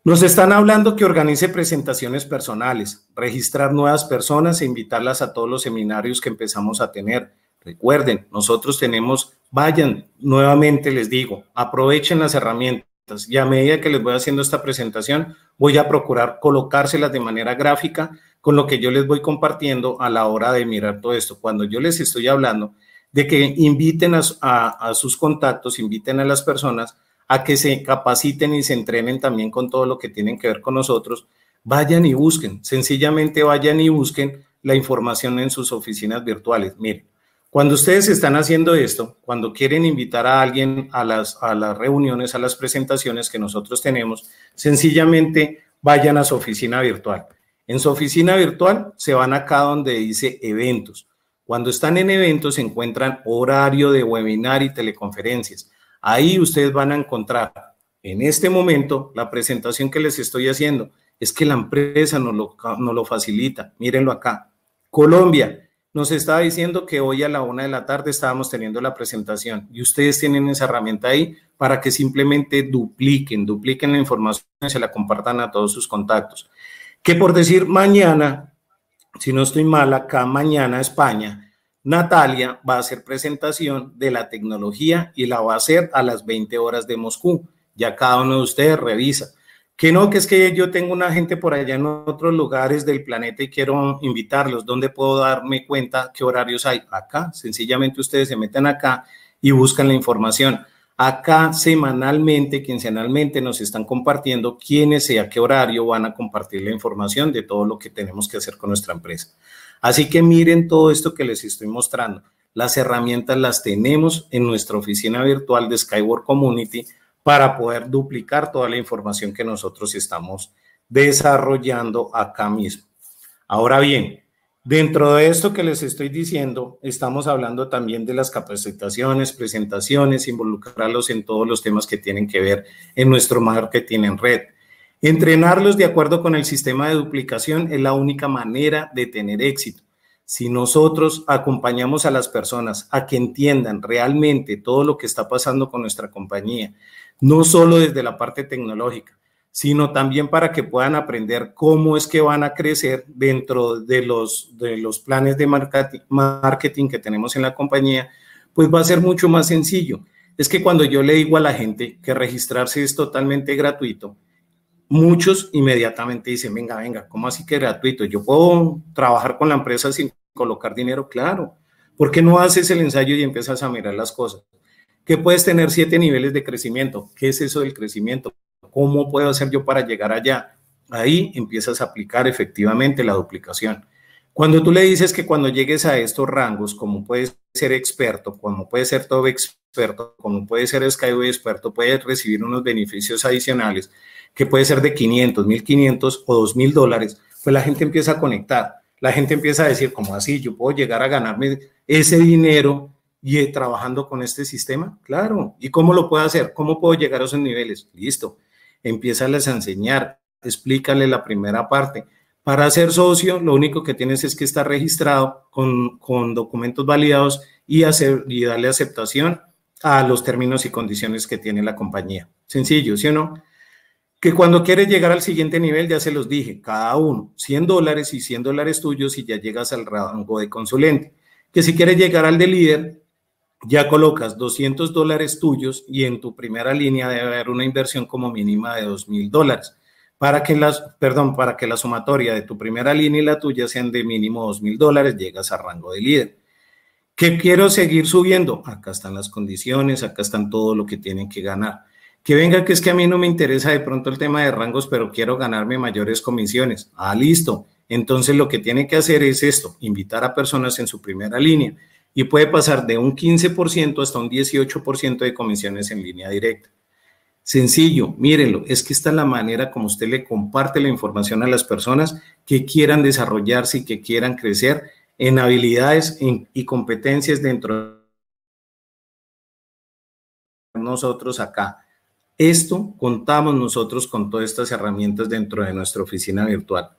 Nos están hablando que organice presentaciones personales, registrar nuevas personas e invitarlas a todos los seminarios que empezamos a tener. Recuerden, nosotros tenemos, vayan, nuevamente les digo, aprovechen las herramientas y a medida que les voy haciendo esta presentación, voy a procurar colocárselas de manera gráfica con lo que yo les voy compartiendo a la hora de mirar todo esto. Cuando yo les estoy hablando de que inviten a, a sus contactos, inviten a las personas, a que se capaciten y se entrenen también con todo lo que tienen que ver con nosotros, vayan y busquen, sencillamente vayan y busquen la información en sus oficinas virtuales. Miren, cuando ustedes están haciendo esto, cuando quieren invitar a alguien a las, a las reuniones, a las presentaciones que nosotros tenemos, sencillamente vayan a su oficina virtual. En su oficina virtual se van acá donde dice eventos. Cuando están en eventos se encuentran horario de webinar y teleconferencias. Ahí ustedes van a encontrar en este momento la presentación que les estoy haciendo. Es que la empresa nos lo, lo facilita. Mírenlo acá. Colombia nos está diciendo que hoy a la una de la tarde estábamos teniendo la presentación y ustedes tienen esa herramienta ahí para que simplemente dupliquen, dupliquen la información y se la compartan a todos sus contactos. Que por decir mañana, si no estoy mal, acá mañana España Natalia va a hacer presentación de la tecnología y la va a hacer a las 20 horas de Moscú. Ya cada uno de ustedes revisa. Que no, que es que yo tengo una gente por allá en otros lugares del planeta y quiero invitarlos. ¿Dónde puedo darme cuenta qué horarios hay? Acá, sencillamente ustedes se meten acá y buscan la información. Acá semanalmente, quincenalmente nos están compartiendo quiénes y a qué horario van a compartir la información de todo lo que tenemos que hacer con nuestra empresa. Así que miren todo esto que les estoy mostrando. Las herramientas las tenemos en nuestra oficina virtual de Skyward Community para poder duplicar toda la información que nosotros estamos desarrollando acá mismo. Ahora bien, dentro de esto que les estoy diciendo, estamos hablando también de las capacitaciones, presentaciones, involucrarlos en todos los temas que tienen que ver en nuestro marketing en red Entrenarlos de acuerdo con el sistema de duplicación es la única manera de tener éxito. Si nosotros acompañamos a las personas a que entiendan realmente todo lo que está pasando con nuestra compañía, no solo desde la parte tecnológica, sino también para que puedan aprender cómo es que van a crecer dentro de los, de los planes de marketing que tenemos en la compañía, pues va a ser mucho más sencillo. Es que cuando yo le digo a la gente que registrarse es totalmente gratuito, muchos inmediatamente dicen, venga, venga, ¿cómo así que gratuito? Yo puedo trabajar con la empresa sin colocar dinero, claro. ¿Por qué no haces el ensayo y empiezas a mirar las cosas? ¿Qué puedes tener siete niveles de crecimiento. ¿Qué es eso del crecimiento? ¿Cómo puedo hacer yo para llegar allá? Ahí empiezas a aplicar efectivamente la duplicación. Cuando tú le dices que cuando llegues a estos rangos, como puedes ser experto, como puedes ser todo experto, como puedes ser Skyway experto, puedes recibir unos beneficios adicionales, que puede ser de 500, 1500 o 2000 dólares, pues la gente empieza a conectar. La gente empieza a decir, ¿cómo así? ¿Yo puedo llegar a ganarme ese dinero y eh, trabajando con este sistema? Claro. ¿Y cómo lo puedo hacer? ¿Cómo puedo llegar a esos niveles? Listo. empieza a enseñar, explícale la primera parte. Para ser socio, lo único que tienes es que estar registrado con, documentos validados y, hacer, y darle aceptación a los términos y condiciones que tiene la compañía. Sencillo, ¿sí o no? que cuando quieres llegar al siguiente nivel, ya se los dije, cada uno, 100 dólares y 100 dólares tuyos y ya llegas al rango de consulente. Que si quieres llegar al de líder, ya colocas 200 dólares tuyos y en tu primera línea debe haber una inversión como mínima de 2 mil dólares para que las, perdón, para que la sumatoria de tu primera línea y la tuya sean de mínimo 2 mil dólares, llegas al rango de líder. ¿Qué quiero seguir subiendo? Acá están las condiciones, acá están todo lo que tienen que ganar que venga, que es que a mí no me interesa de pronto el tema de rangos, pero quiero ganarme mayores comisiones. Ah, listo. Entonces lo que tiene que hacer es esto, invitar a personas en su primera línea y puede pasar de un 15% hasta un 18% de comisiones en línea directa. Sencillo, mírenlo, es que esta es la manera como usted le comparte la información a las personas que quieran desarrollarse y que quieran crecer en habilidades y competencias dentro de nosotros acá esto contamos nosotros con todas estas herramientas dentro de nuestra oficina virtual.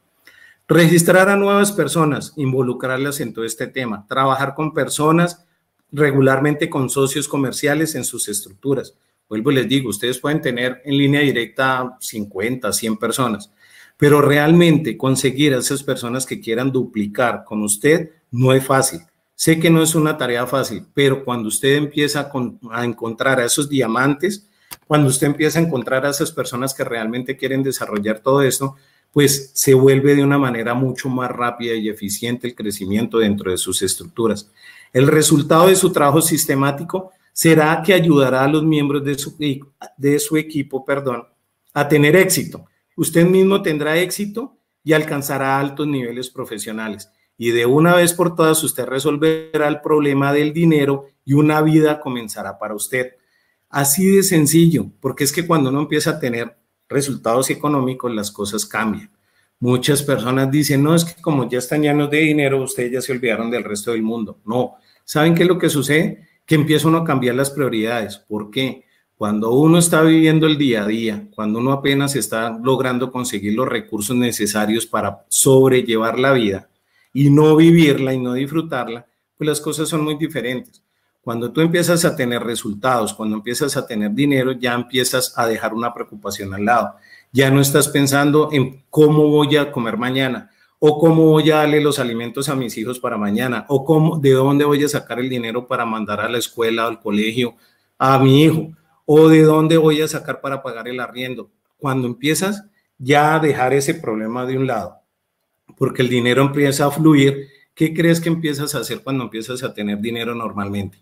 Registrar a nuevas personas, involucrarlas en todo este tema, trabajar con personas regularmente con socios comerciales en sus estructuras. Vuelvo y les digo, ustedes pueden tener en línea directa 50, 100 personas, pero realmente conseguir a esas personas que quieran duplicar con usted no es fácil. Sé que no es una tarea fácil, pero cuando usted empieza a encontrar a esos diamantes, cuando usted empieza a encontrar a esas personas que realmente quieren desarrollar todo esto, pues se vuelve de una manera mucho más rápida y eficiente el crecimiento dentro de sus estructuras. El resultado de su trabajo sistemático será que ayudará a los miembros de su, de su equipo perdón, a tener éxito. Usted mismo tendrá éxito y alcanzará altos niveles profesionales. Y de una vez por todas usted resolverá el problema del dinero y una vida comenzará para usted. Así de sencillo, porque es que cuando uno empieza a tener resultados económicos, las cosas cambian. Muchas personas dicen, no, es que como ya están llenos de dinero, ustedes ya se olvidaron del resto del mundo. No, ¿saben qué es lo que sucede? Que empieza uno a cambiar las prioridades. ¿Por qué? Cuando uno está viviendo el día a día, cuando uno apenas está logrando conseguir los recursos necesarios para sobrellevar la vida y no vivirla y no disfrutarla, pues las cosas son muy diferentes. Cuando tú empiezas a tener resultados, cuando empiezas a tener dinero, ya empiezas a dejar una preocupación al lado. Ya no estás pensando en cómo voy a comer mañana o cómo voy a darle los alimentos a mis hijos para mañana o cómo, de dónde voy a sacar el dinero para mandar a la escuela, al colegio, a mi hijo o de dónde voy a sacar para pagar el arriendo. Cuando empiezas ya a dejar ese problema de un lado, porque el dinero empieza a fluir, ¿qué crees que empiezas a hacer cuando empiezas a tener dinero normalmente?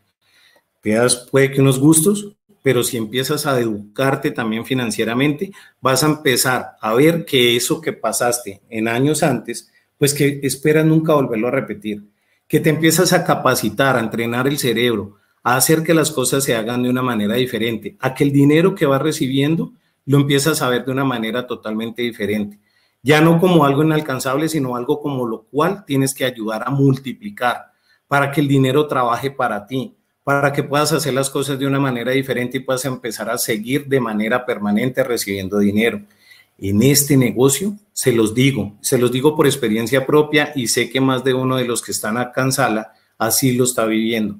puede que unos gustos, pero si empiezas a educarte también financieramente, vas a empezar a ver que eso que pasaste en años antes, pues que esperas nunca volverlo a repetir, que te empiezas a capacitar, a entrenar el cerebro, a hacer que las cosas se hagan de una manera diferente, a que el dinero que vas recibiendo lo empiezas a ver de una manera totalmente diferente, ya no como algo inalcanzable, sino algo como lo cual tienes que ayudar a multiplicar para que el dinero trabaje para ti, para que puedas hacer las cosas de una manera diferente y puedas empezar a seguir de manera permanente recibiendo dinero. En este negocio, se los digo, se los digo por experiencia propia y sé que más de uno de los que están a en así lo está viviendo.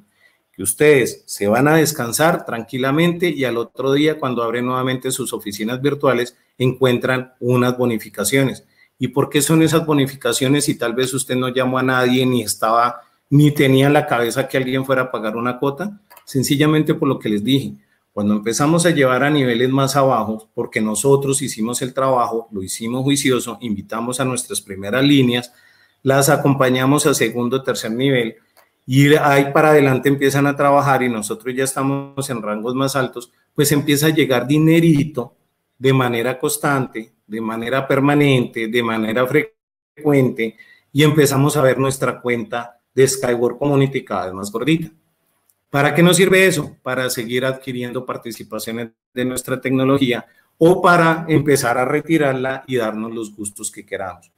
Que ustedes se van a descansar tranquilamente y al otro día, cuando abren nuevamente sus oficinas virtuales, encuentran unas bonificaciones. ¿Y por qué son esas bonificaciones si tal vez usted no llamó a nadie ni estaba ni tenía la cabeza que alguien fuera a pagar una cuota, sencillamente por lo que les dije. Cuando empezamos a llevar a niveles más abajo, porque nosotros hicimos el trabajo, lo hicimos juicioso, invitamos a nuestras primeras líneas, las acompañamos a segundo, tercer nivel, y ahí para adelante empiezan a trabajar y nosotros ya estamos en rangos más altos, pues empieza a llegar dinerito de manera constante, de manera permanente, de manera frecuente, y empezamos a ver nuestra cuenta de Skyward Community cada vez más gordita. ¿Para qué nos sirve eso? Para seguir adquiriendo participaciones de nuestra tecnología o para empezar a retirarla y darnos los gustos que queramos.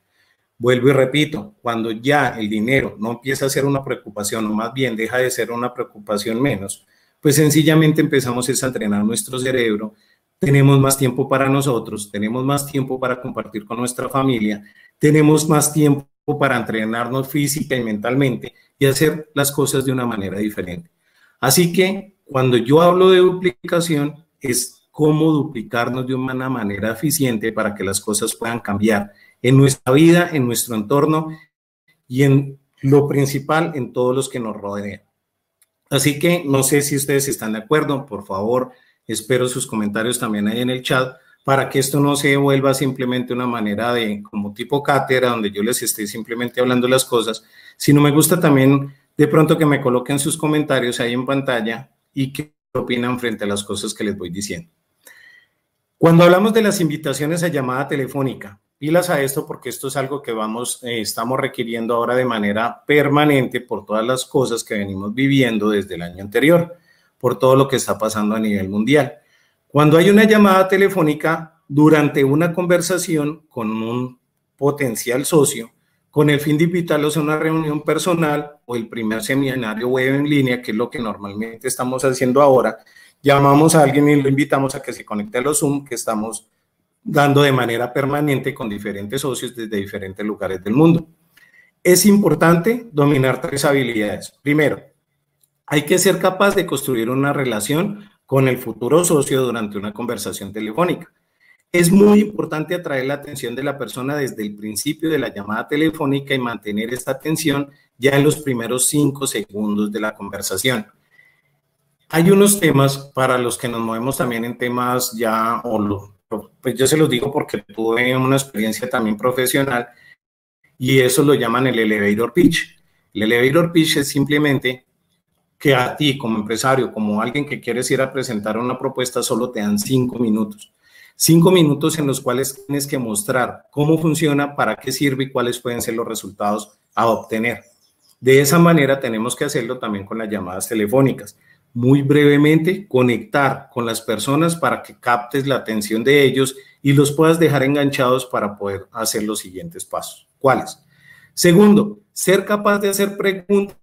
Vuelvo y repito, cuando ya el dinero no empieza a ser una preocupación o más bien deja de ser una preocupación menos, pues sencillamente empezamos a entrenar nuestro cerebro, tenemos más tiempo para nosotros, tenemos más tiempo para compartir con nuestra familia, tenemos más tiempo para entrenarnos física y mentalmente y hacer las cosas de una manera diferente. Así que cuando yo hablo de duplicación es cómo duplicarnos de una manera eficiente para que las cosas puedan cambiar en nuestra vida, en nuestro entorno y en lo principal en todos los que nos rodean. Así que no sé si ustedes están de acuerdo, por favor, espero sus comentarios también ahí en el chat para que esto no se vuelva simplemente una manera de, como tipo cátedra, donde yo les esté simplemente hablando las cosas, sino me gusta también de pronto que me coloquen sus comentarios ahí en pantalla y que opinan frente a las cosas que les voy diciendo. Cuando hablamos de las invitaciones a llamada telefónica, pilas a esto porque esto es algo que vamos, eh, estamos requiriendo ahora de manera permanente por todas las cosas que venimos viviendo desde el año anterior, por todo lo que está pasando a nivel mundial. Cuando hay una llamada telefónica durante una conversación con un potencial socio, con el fin de invitarlos a una reunión personal o el primer seminario web en línea, que es lo que normalmente estamos haciendo ahora, llamamos a alguien y lo invitamos a que se conecte a los Zoom que estamos dando de manera permanente con diferentes socios desde diferentes lugares del mundo. Es importante dominar tres habilidades. Primero, hay que ser capaz de construir una relación con el futuro socio durante una conversación telefónica. Es muy importante atraer la atención de la persona desde el principio de la llamada telefónica y mantener esta atención ya en los primeros cinco segundos de la conversación. Hay unos temas para los que nos movemos también en temas ya, o pues yo se los digo porque tuve una experiencia también profesional y eso lo llaman el elevator pitch. El elevator pitch es simplemente que a ti como empresario, como alguien que quieres ir a presentar una propuesta, solo te dan cinco minutos. Cinco minutos en los cuales tienes que mostrar cómo funciona, para qué sirve y cuáles pueden ser los resultados a obtener. De esa manera tenemos que hacerlo también con las llamadas telefónicas. Muy brevemente, conectar con las personas para que captes la atención de ellos y los puedas dejar enganchados para poder hacer los siguientes pasos. ¿Cuáles? Segundo, ser capaz de hacer preguntas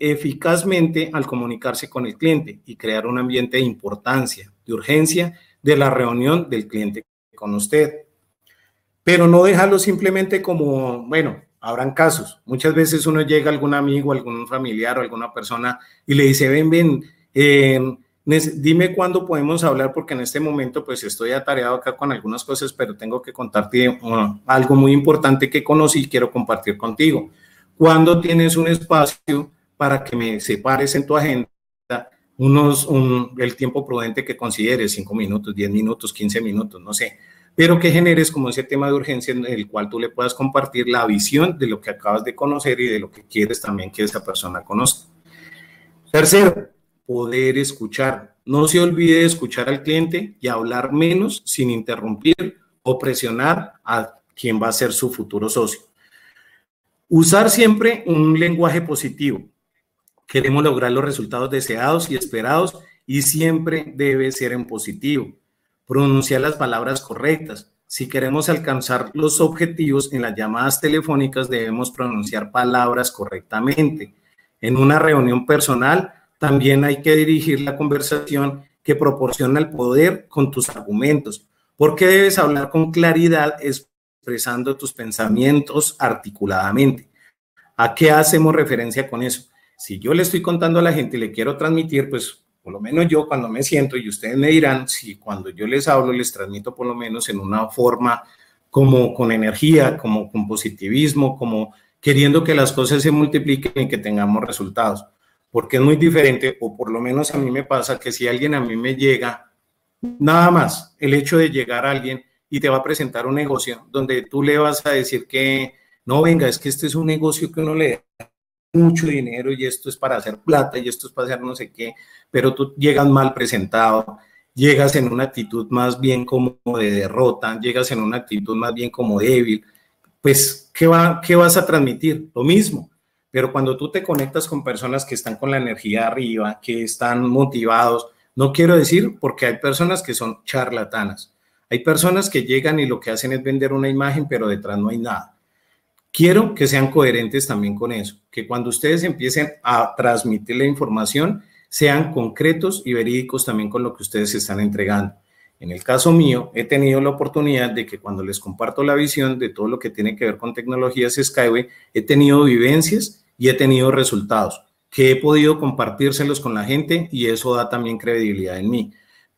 eficazmente al comunicarse con el cliente y crear un ambiente de importancia, de urgencia de la reunión del cliente con usted. Pero no déjalo simplemente como, bueno, habrán casos. Muchas veces uno llega a algún amigo, algún familiar o alguna persona y le dice, ven, ven, em, dime cuándo podemos hablar porque en este momento pues estoy atareado acá con algunas cosas, pero tengo que contarte um, algo muy importante que conocí y quiero compartir contigo cuando tienes un espacio para que me separes en tu agenda unos, el tiempo prudente que consideres, 5 minutos, 10 minutos, 15 minutos, no sé, pero que generes como ese tema de urgencia en el cual tú le puedas compartir la visión de lo que acabas de conocer y de lo que quieres también que esa persona conozca. Tercero, poder escuchar. No se olvide de escuchar al cliente y hablar menos sin interrumpir o presionar a quien va a ser su futuro socio. Usar siempre un lenguaje positivo. Queremos lograr los resultados deseados y esperados y siempre debe ser en positivo. Pronunciar las palabras correctas. Si queremos alcanzar los objetivos en las llamadas telefónicas debemos pronunciar palabras correctamente. En una reunión personal también hay que dirigir la conversación que proporciona el poder con tus argumentos. ¿Por qué debes hablar con claridad, es expresando tus pensamientos articuladamente. ¿A qué hacemos referencia con eso? Si yo le estoy contando a la gente y le quiero transmitir, pues por lo menos yo cuando me siento y ustedes me dirán si cuando yo les hablo les transmito por lo menos en una forma como con energía, como con positivismo, como queriendo que las cosas se multipliquen y que tengamos resultados. Porque es muy diferente, o por lo menos a mí me pasa que si alguien a mí me llega, nada más, el hecho de llegar a alguien y te va a presentar un negocio donde tú le vas a decir que, no, venga, es que este es un negocio que uno le da mucho dinero y esto es para hacer plata y esto es para hacer no sé qué, pero tú llegas mal presentado, llegas en una actitud más bien como de derrota, llegas en una actitud más bien como débil, pues, ¿qué, va, qué vas a transmitir? Lo mismo. Pero cuando tú te conectas con personas que están con la energía arriba, que están motivados, no quiero decir porque hay personas que son charlatanas, hay personas que llegan y lo que hacen es vender una imagen, pero detrás no hay nada. Quiero que sean coherentes también con eso, que cuando ustedes empiecen a transmitir la información, sean concretos y verídicos también con lo que ustedes están entregando. En el caso mío, he tenido la oportunidad de que cuando les comparto la visión de todo lo que tiene que ver con tecnologías Skyway, he tenido vivencias y he tenido resultados que he podido compartírselos con la gente y eso da también credibilidad en mí.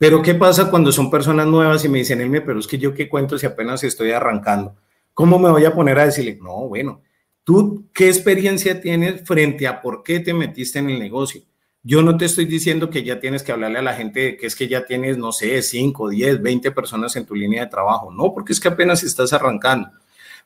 Pero ¿qué pasa cuando son personas nuevas y me dicen, Elme, pero es que yo qué cuento si apenas estoy arrancando? ¿Cómo me voy a poner a decirle, no, bueno, tú qué experiencia tienes frente a por qué te metiste en el negocio? Yo no te estoy diciendo que ya tienes que hablarle a la gente que es que ya tienes, no sé, 5, 10, 20 personas en tu línea de trabajo. No, porque es que apenas estás arrancando.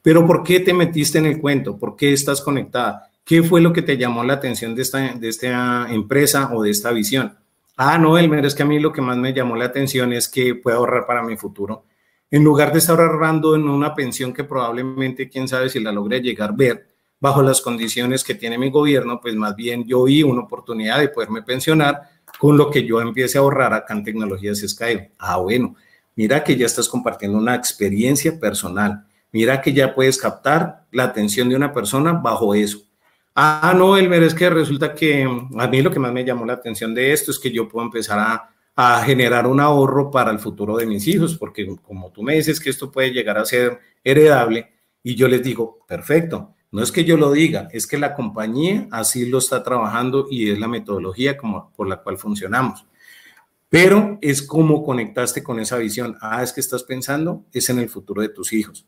Pero ¿por qué te metiste en el cuento? ¿Por qué estás conectada? ¿Qué fue lo que te llamó la atención de esta, de esta empresa o de esta visión? ah, no, Elmer, es que a mí lo que más me llamó la atención es que puedo ahorrar para mi futuro. En lugar de estar ahorrando en una pensión que probablemente, quién sabe si la logré llegar a ver, bajo las condiciones que tiene mi gobierno, pues más bien yo vi una oportunidad de poderme pensionar con lo que yo empiece a ahorrar acá en Tecnologías Sky. Ah, bueno, mira que ya estás compartiendo una experiencia personal. Mira que ya puedes captar la atención de una persona bajo eso. Ah, no, Elmer, es que resulta que mm, a mí lo que más me llamó la atención de esto es que yo puedo empezar a, generar un ahorro para el futuro de mis hijos, porque como tú me dices que esto puede llegar a ser heredable, y yo les digo, perfecto, no es que yo lo diga, es que la compañía así lo está trabajando y es la metodología como, por la cual funcionamos. Pero es como conectaste con esa visión. Ah, es que estás pensando, es en el futuro de tus hijos,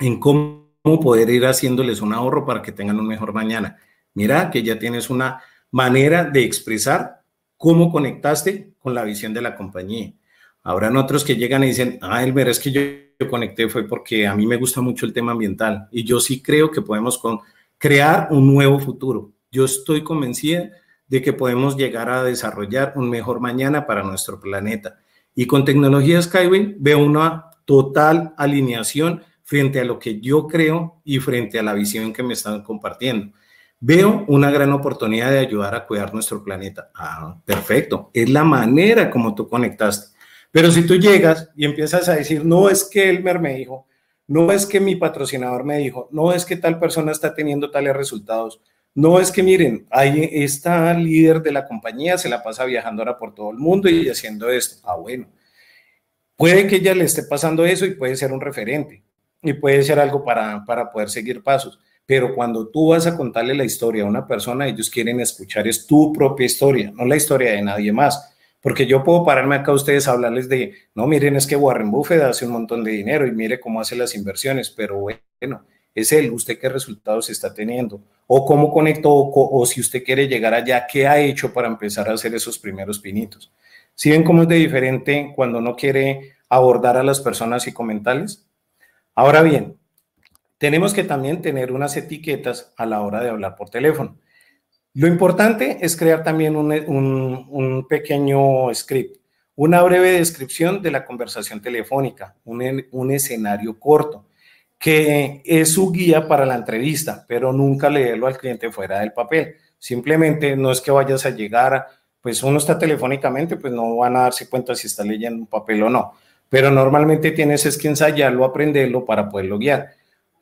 en cómo cómo poder ir haciéndoles un ahorro para que tengan un mejor mañana. Mira que ya tienes una manera de expresar cómo conectaste con la visión de la compañía. Habrán otros que llegan y dicen, ah, Elmer, es que yo, conecté fue porque a mí me gusta mucho el tema ambiental y yo sí creo que podemos con, crear un nuevo futuro. Yo estoy convencida de que podemos llegar a desarrollar un mejor mañana para nuestro planeta. Y con tecnología Skyway veo una total alineación frente a lo que yo creo y frente a la visión que me están compartiendo. Veo una gran oportunidad de ayudar a cuidar nuestro planeta. Ah, perfecto. Es la manera como tú conectaste. Pero si tú llegas y empiezas a decir, no es que Elmer me dijo, no es que mi patrocinador me dijo, no es que tal persona está teniendo tales resultados, no es que miren, ahí está líder de la compañía, se la pasa viajando ahora por todo el mundo y haciendo esto. Ah, bueno. Puede que ella le esté pasando eso y puede ser un referente y puede ser algo para, para poder seguir pasos. Pero cuando tú vas a contarle la historia a una persona, ellos quieren escuchar es tu propia historia, no la historia de nadie más. Porque yo puedo pararme acá a ustedes a hablarles de, no, miren, es que Warren Buffett hace un montón de dinero y mire cómo hace las inversiones, pero bueno, es él, usted qué resultados está teniendo, o cómo conectó, o, si usted quiere llegar allá, qué ha hecho para empezar a hacer esos primeros pinitos. Si ¿Sí ven cómo es de diferente cuando no quiere abordar a las personas y comentarles? Ahora bien, tenemos que también tener unas etiquetas a la hora de hablar por teléfono. Lo importante es crear también un, pequeño script, una breve descripción de la conversación telefónica, un, un escenario corto, que es su guía para la entrevista, pero nunca leerlo al cliente fuera del papel. Simplemente no es que vayas a llegar, pues uno está telefónicamente, pues no van a darse cuenta si está leyendo un papel o no pero normalmente tienes es que ensayarlo, aprenderlo para poderlo guiar.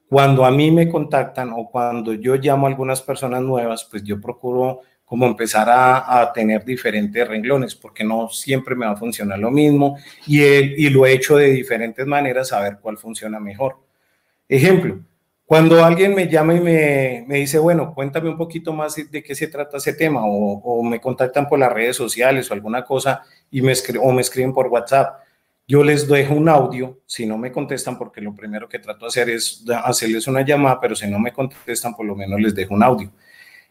Cuando a mí me contactan o cuando yo llamo a algunas personas nuevas, pues yo procuro como empezar a, tener diferentes renglones, porque no siempre me va a funcionar lo mismo y, lo he hecho de diferentes maneras a ver cuál funciona mejor. Ejemplo, cuando alguien me llama y me, dice, bueno, cuéntame un poquito más de qué se trata ese tema, o, me contactan por las redes sociales o alguna cosa y me o me escriben por WhatsApp, yo les dejo un audio, si no me contestan, porque lo primero que trato de hacer es hacerles una llamada, pero si no me contestan, por lo menos les dejo un audio,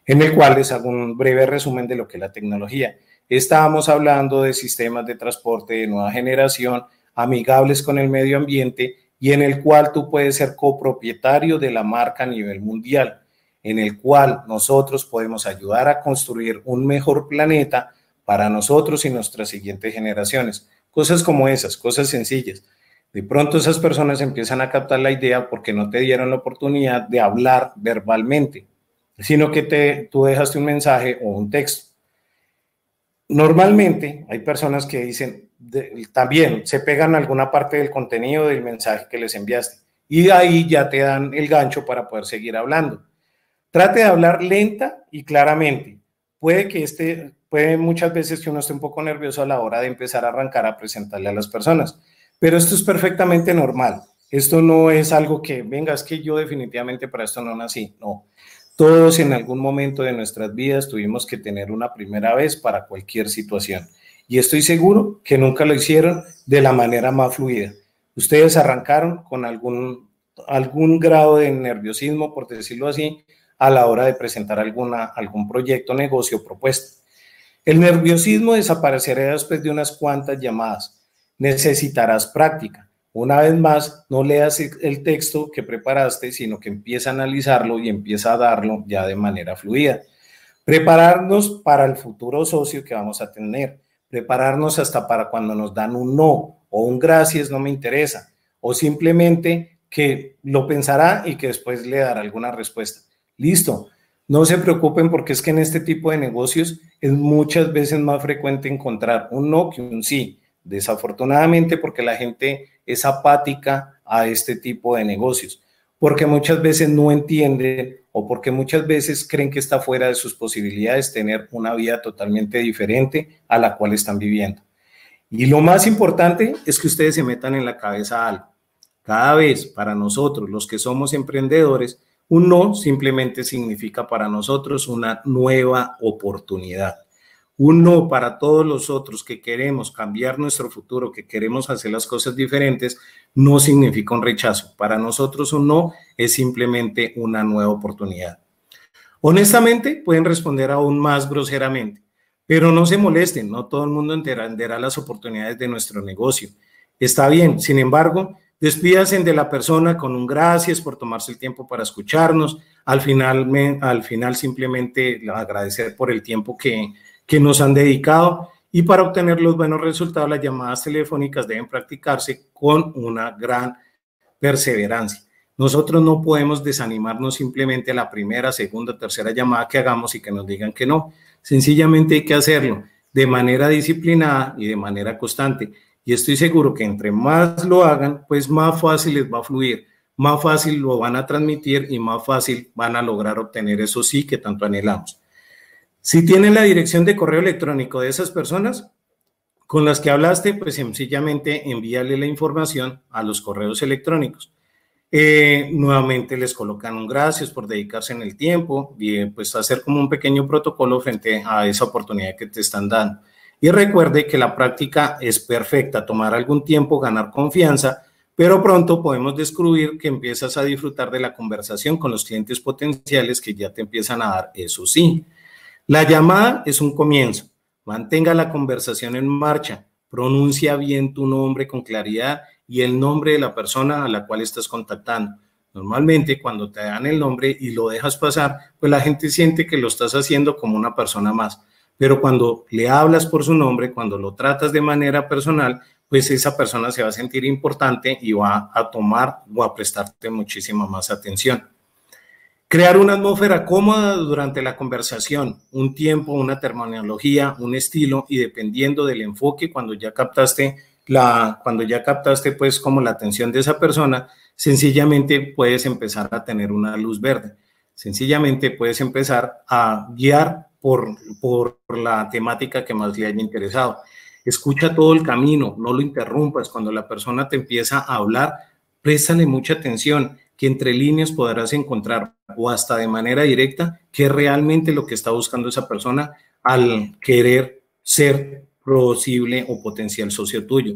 en el cual les hago un breve resumen de lo que es la tecnología. Estábamos hablando de sistemas de transporte de nueva generación, amigables con el medio ambiente y en el cual tú puedes ser copropietario de la marca a nivel mundial, en el cual nosotros podemos ayudar a construir un mejor planeta para nosotros y nuestras siguientes generaciones. Cosas como esas, cosas sencillas. De pronto esas personas empiezan a captar la idea porque no te dieron la oportunidad de hablar verbalmente, sino que te, tú dejaste un mensaje o un texto. Normalmente hay personas que dicen, también se pegan alguna parte del contenido del mensaje que les enviaste y de ahí ya te dan el gancho para poder seguir hablando. Trate de hablar lenta y claramente. Puede que este Puede muchas veces que uno esté un poco nervioso a la hora de empezar a arrancar a presentarle a las personas, pero esto es perfectamente normal. Esto no es algo que, venga, es que yo definitivamente para esto no nací, no. Todos en algún momento de nuestras vidas tuvimos que tener una primera vez para cualquier situación. Y estoy seguro que nunca lo hicieron de la manera más fluida. Ustedes arrancaron con algún, algún grado de nerviosismo, por decirlo así, a la hora de presentar alguna, algún proyecto, negocio, propuesta. El nerviosismo desaparecerá después de unas cuantas llamadas. Necesitarás práctica. Una vez más, no leas el texto que preparaste, sino que empieza a analizarlo y empieza a darlo ya de manera fluida. Prepararnos para el futuro socio que vamos a tener. Prepararnos hasta para cuando nos dan un no o un gracias no me interesa. O simplemente que lo pensará y que después le dará alguna respuesta. Listo. No se preocupen porque es que en este tipo de negocios es muchas veces más frecuente encontrar un no que un sí, desafortunadamente porque la gente es apática a este tipo de negocios, porque muchas veces no entiende o porque muchas veces creen que está fuera de sus posibilidades tener una vida totalmente diferente a la cual están viviendo. Y lo más importante es que ustedes se metan en la cabeza algo. Cada vez para nosotros, los que somos emprendedores, un no simplemente significa para nosotros una nueva oportunidad. Un no para todos los otros que queremos cambiar nuestro futuro, que queremos hacer las cosas diferentes, no significa un rechazo. Para nosotros un no es simplemente una nueva oportunidad. Honestamente, pueden responder aún más groseramente, pero no se molesten, no todo el mundo entenderá las oportunidades de nuestro negocio. Está bien, sin embargo, Despídanse de la persona con un gracias por tomarse el tiempo para escucharnos. Al final, al final simplemente agradecer por el tiempo que, que nos han dedicado. Y para obtener los buenos resultados, las llamadas telefónicas deben practicarse con una gran perseverancia. Nosotros no podemos desanimarnos simplemente a la primera, segunda, tercera llamada que hagamos y que nos digan que no. Sencillamente hay que hacerlo de manera disciplinada y de manera constante. Y estoy seguro que entre más lo hagan, pues más fácil les va a fluir, más fácil lo van a transmitir y más fácil van a lograr obtener eso sí que tanto anhelamos. Si tienen la dirección de correo electrónico de esas personas con las que hablaste, pues sencillamente envíale la información a los correos electrónicos. Eh, nuevamente les colocan un gracias por dedicarse en el tiempo y pues hacer como un pequeño protocolo frente a esa oportunidad que te están dando. Y recuerde que la práctica es perfecta, tomar algún tiempo, ganar confianza, pero pronto podemos descubrir que empiezas a disfrutar de la conversación con los clientes potenciales que ya te empiezan a dar, eso sí. La llamada es un comienzo. Mantenga la conversación en marcha. Pronuncia bien tu nombre con claridad y el nombre de la persona a la cual estás contactando. Normalmente cuando te dan el nombre y lo dejas pasar, pues la gente siente que lo estás haciendo como una persona más. Pero cuando le hablas por su nombre, cuando lo tratas de manera personal, pues esa persona se va a sentir importante y va a tomar o a prestarte muchísima más atención. Crear una atmósfera cómoda durante la conversación, un tiempo, una terminología, un estilo y dependiendo del enfoque cuando ya captaste la cuando ya captaste pues como la atención de esa persona, sencillamente puedes empezar a tener una luz verde. Sencillamente puedes empezar a guiar por, la temática que más le haya interesado. Escucha todo el camino, no lo interrumpas. Cuando la persona te empieza a hablar, préstale mucha atención, que entre líneas podrás encontrar o hasta de manera directa qué realmente lo que está buscando esa persona al querer ser posible o potencial socio tuyo.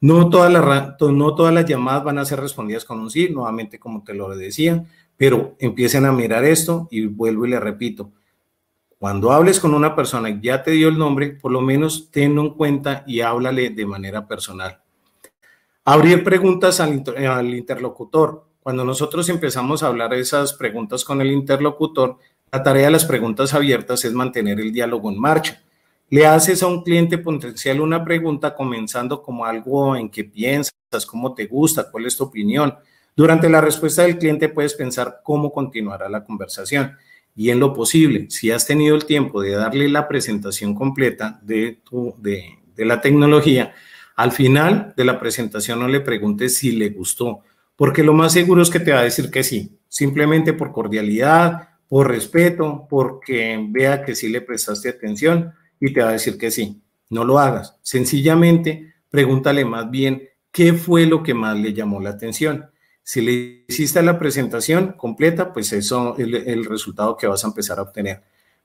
No todas, las, no todas las llamadas van a ser respondidas con un sí, nuevamente como te lo decía, pero empiecen a mirar esto y vuelvo y le repito, cuando hables con una persona que ya te dio el nombre, por lo menos tenlo en cuenta y háblale de manera personal. Abrir preguntas al, al interlocutor. Cuando nosotros empezamos a hablar esas preguntas con el interlocutor, la tarea de las preguntas abiertas es mantener el diálogo en marcha. Le haces a un cliente potencial una pregunta comenzando como algo en que piensas, cómo te gusta, cuál es tu opinión. Durante la respuesta del cliente puedes pensar cómo continuará la conversación y en lo posible, si has tenido el tiempo de darle la presentación completa de, de, la tecnología, al final de la presentación no le preguntes si le gustó, porque lo más seguro es que te va a decir que sí, simplemente por cordialidad, por respeto, porque vea que sí le prestaste atención y te va a decir que sí. No lo hagas. Sencillamente pregúntale más bien qué fue lo que más le llamó la atención. Si le hiciste la presentación completa, pues eso es el, resultado que vas a empezar a obtener.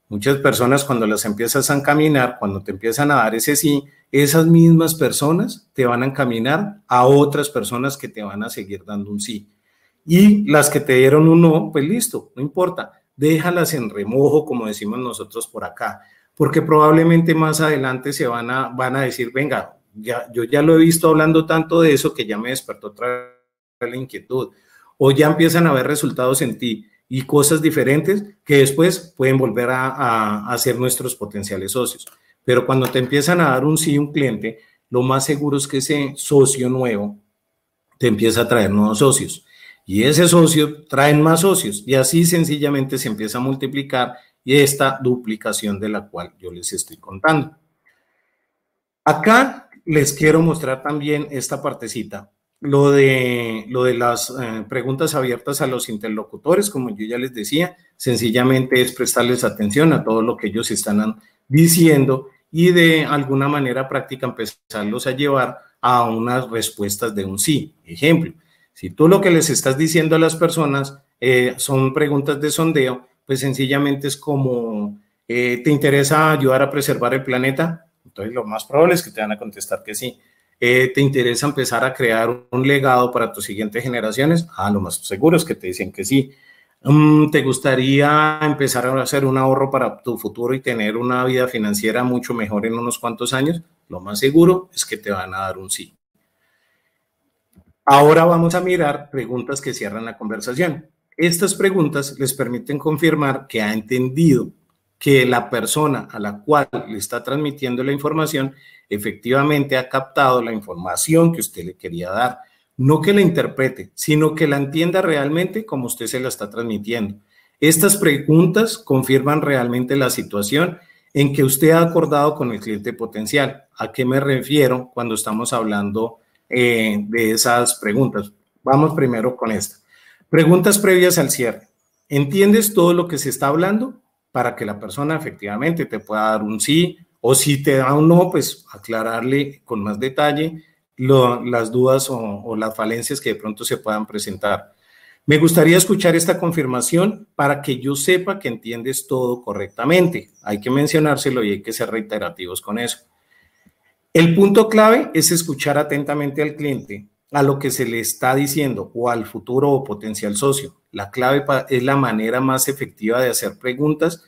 Muchas personas cuando las empiezas a encaminar, cuando te empiezan a dar ese sí, esas mismas personas te van a encaminar a otras personas que te van a seguir dando un sí. Y las que te dieron un no, pues listo, no importa, déjalas en remojo, como decimos nosotros por acá, porque probablemente más adelante se van a, van a decir, venga, ya, yo ya lo he visto hablando tanto de eso que ya me despertó otra la inquietud, o ya empiezan a ver resultados en ti y cosas diferentes que después pueden volver a, hacer nuestros potenciales socios. Pero cuando te empiezan a dar un sí un cliente, lo más seguro es que ese socio nuevo te empieza a traer nuevos socios. Y ese socio traen más socios. Y así sencillamente se empieza a multiplicar y esta duplicación de la cual yo les estoy contando. Acá les quiero mostrar también esta partecita lo de, lo de las eh, preguntas abiertas a los interlocutores, como yo ya les decía, sencillamente es prestarles atención a todo lo que ellos están diciendo y de alguna manera práctica empezarlos a llevar a unas respuestas de un sí. Ejemplo, si tú lo que les estás diciendo a las personas eh, son preguntas de sondeo, pues sencillamente es como, eh, ¿te interesa ayudar a preservar el planeta? Entonces lo más probable es que te van a contestar que sí. Eh, te interesa empezar a crear un legado para tus siguientes generaciones, ah, lo más seguro es que te dicen que sí. Mm, ¿Te gustaría empezar a hacer un ahorro para tu futuro y tener una vida financiera mucho mejor en unos cuantos años? Lo más seguro es que te van a dar un sí. Ahora vamos a mirar preguntas que cierran la conversación. Estas preguntas les permiten confirmar que ha entendido que la persona a la cual le está transmitiendo la información efectivamente ha captado la información que usted le quería dar. No que la interprete, sino que la entienda realmente como usted se la está transmitiendo. Estas preguntas confirman realmente la situación en que usted ha acordado con el cliente potencial. ¿A qué me refiero cuando estamos hablando eh, de esas preguntas? Vamos primero con esta. Preguntas previas al cierre. ¿Entiendes todo lo que se está hablando? Para que la persona efectivamente te pueda dar un sí o si te da un no, pues aclararle con más detalle las dudas o, o las falencias que de pronto se puedan presentar. Me gustaría escuchar esta confirmación para que yo sepa que entiendes todo correctamente. Hay que mencionárselo y hay que ser reiterativos con eso. El punto clave es escuchar atentamente al cliente, a lo que se le está diciendo o al futuro o potencial socio. La clave es la manera más efectiva de hacer preguntas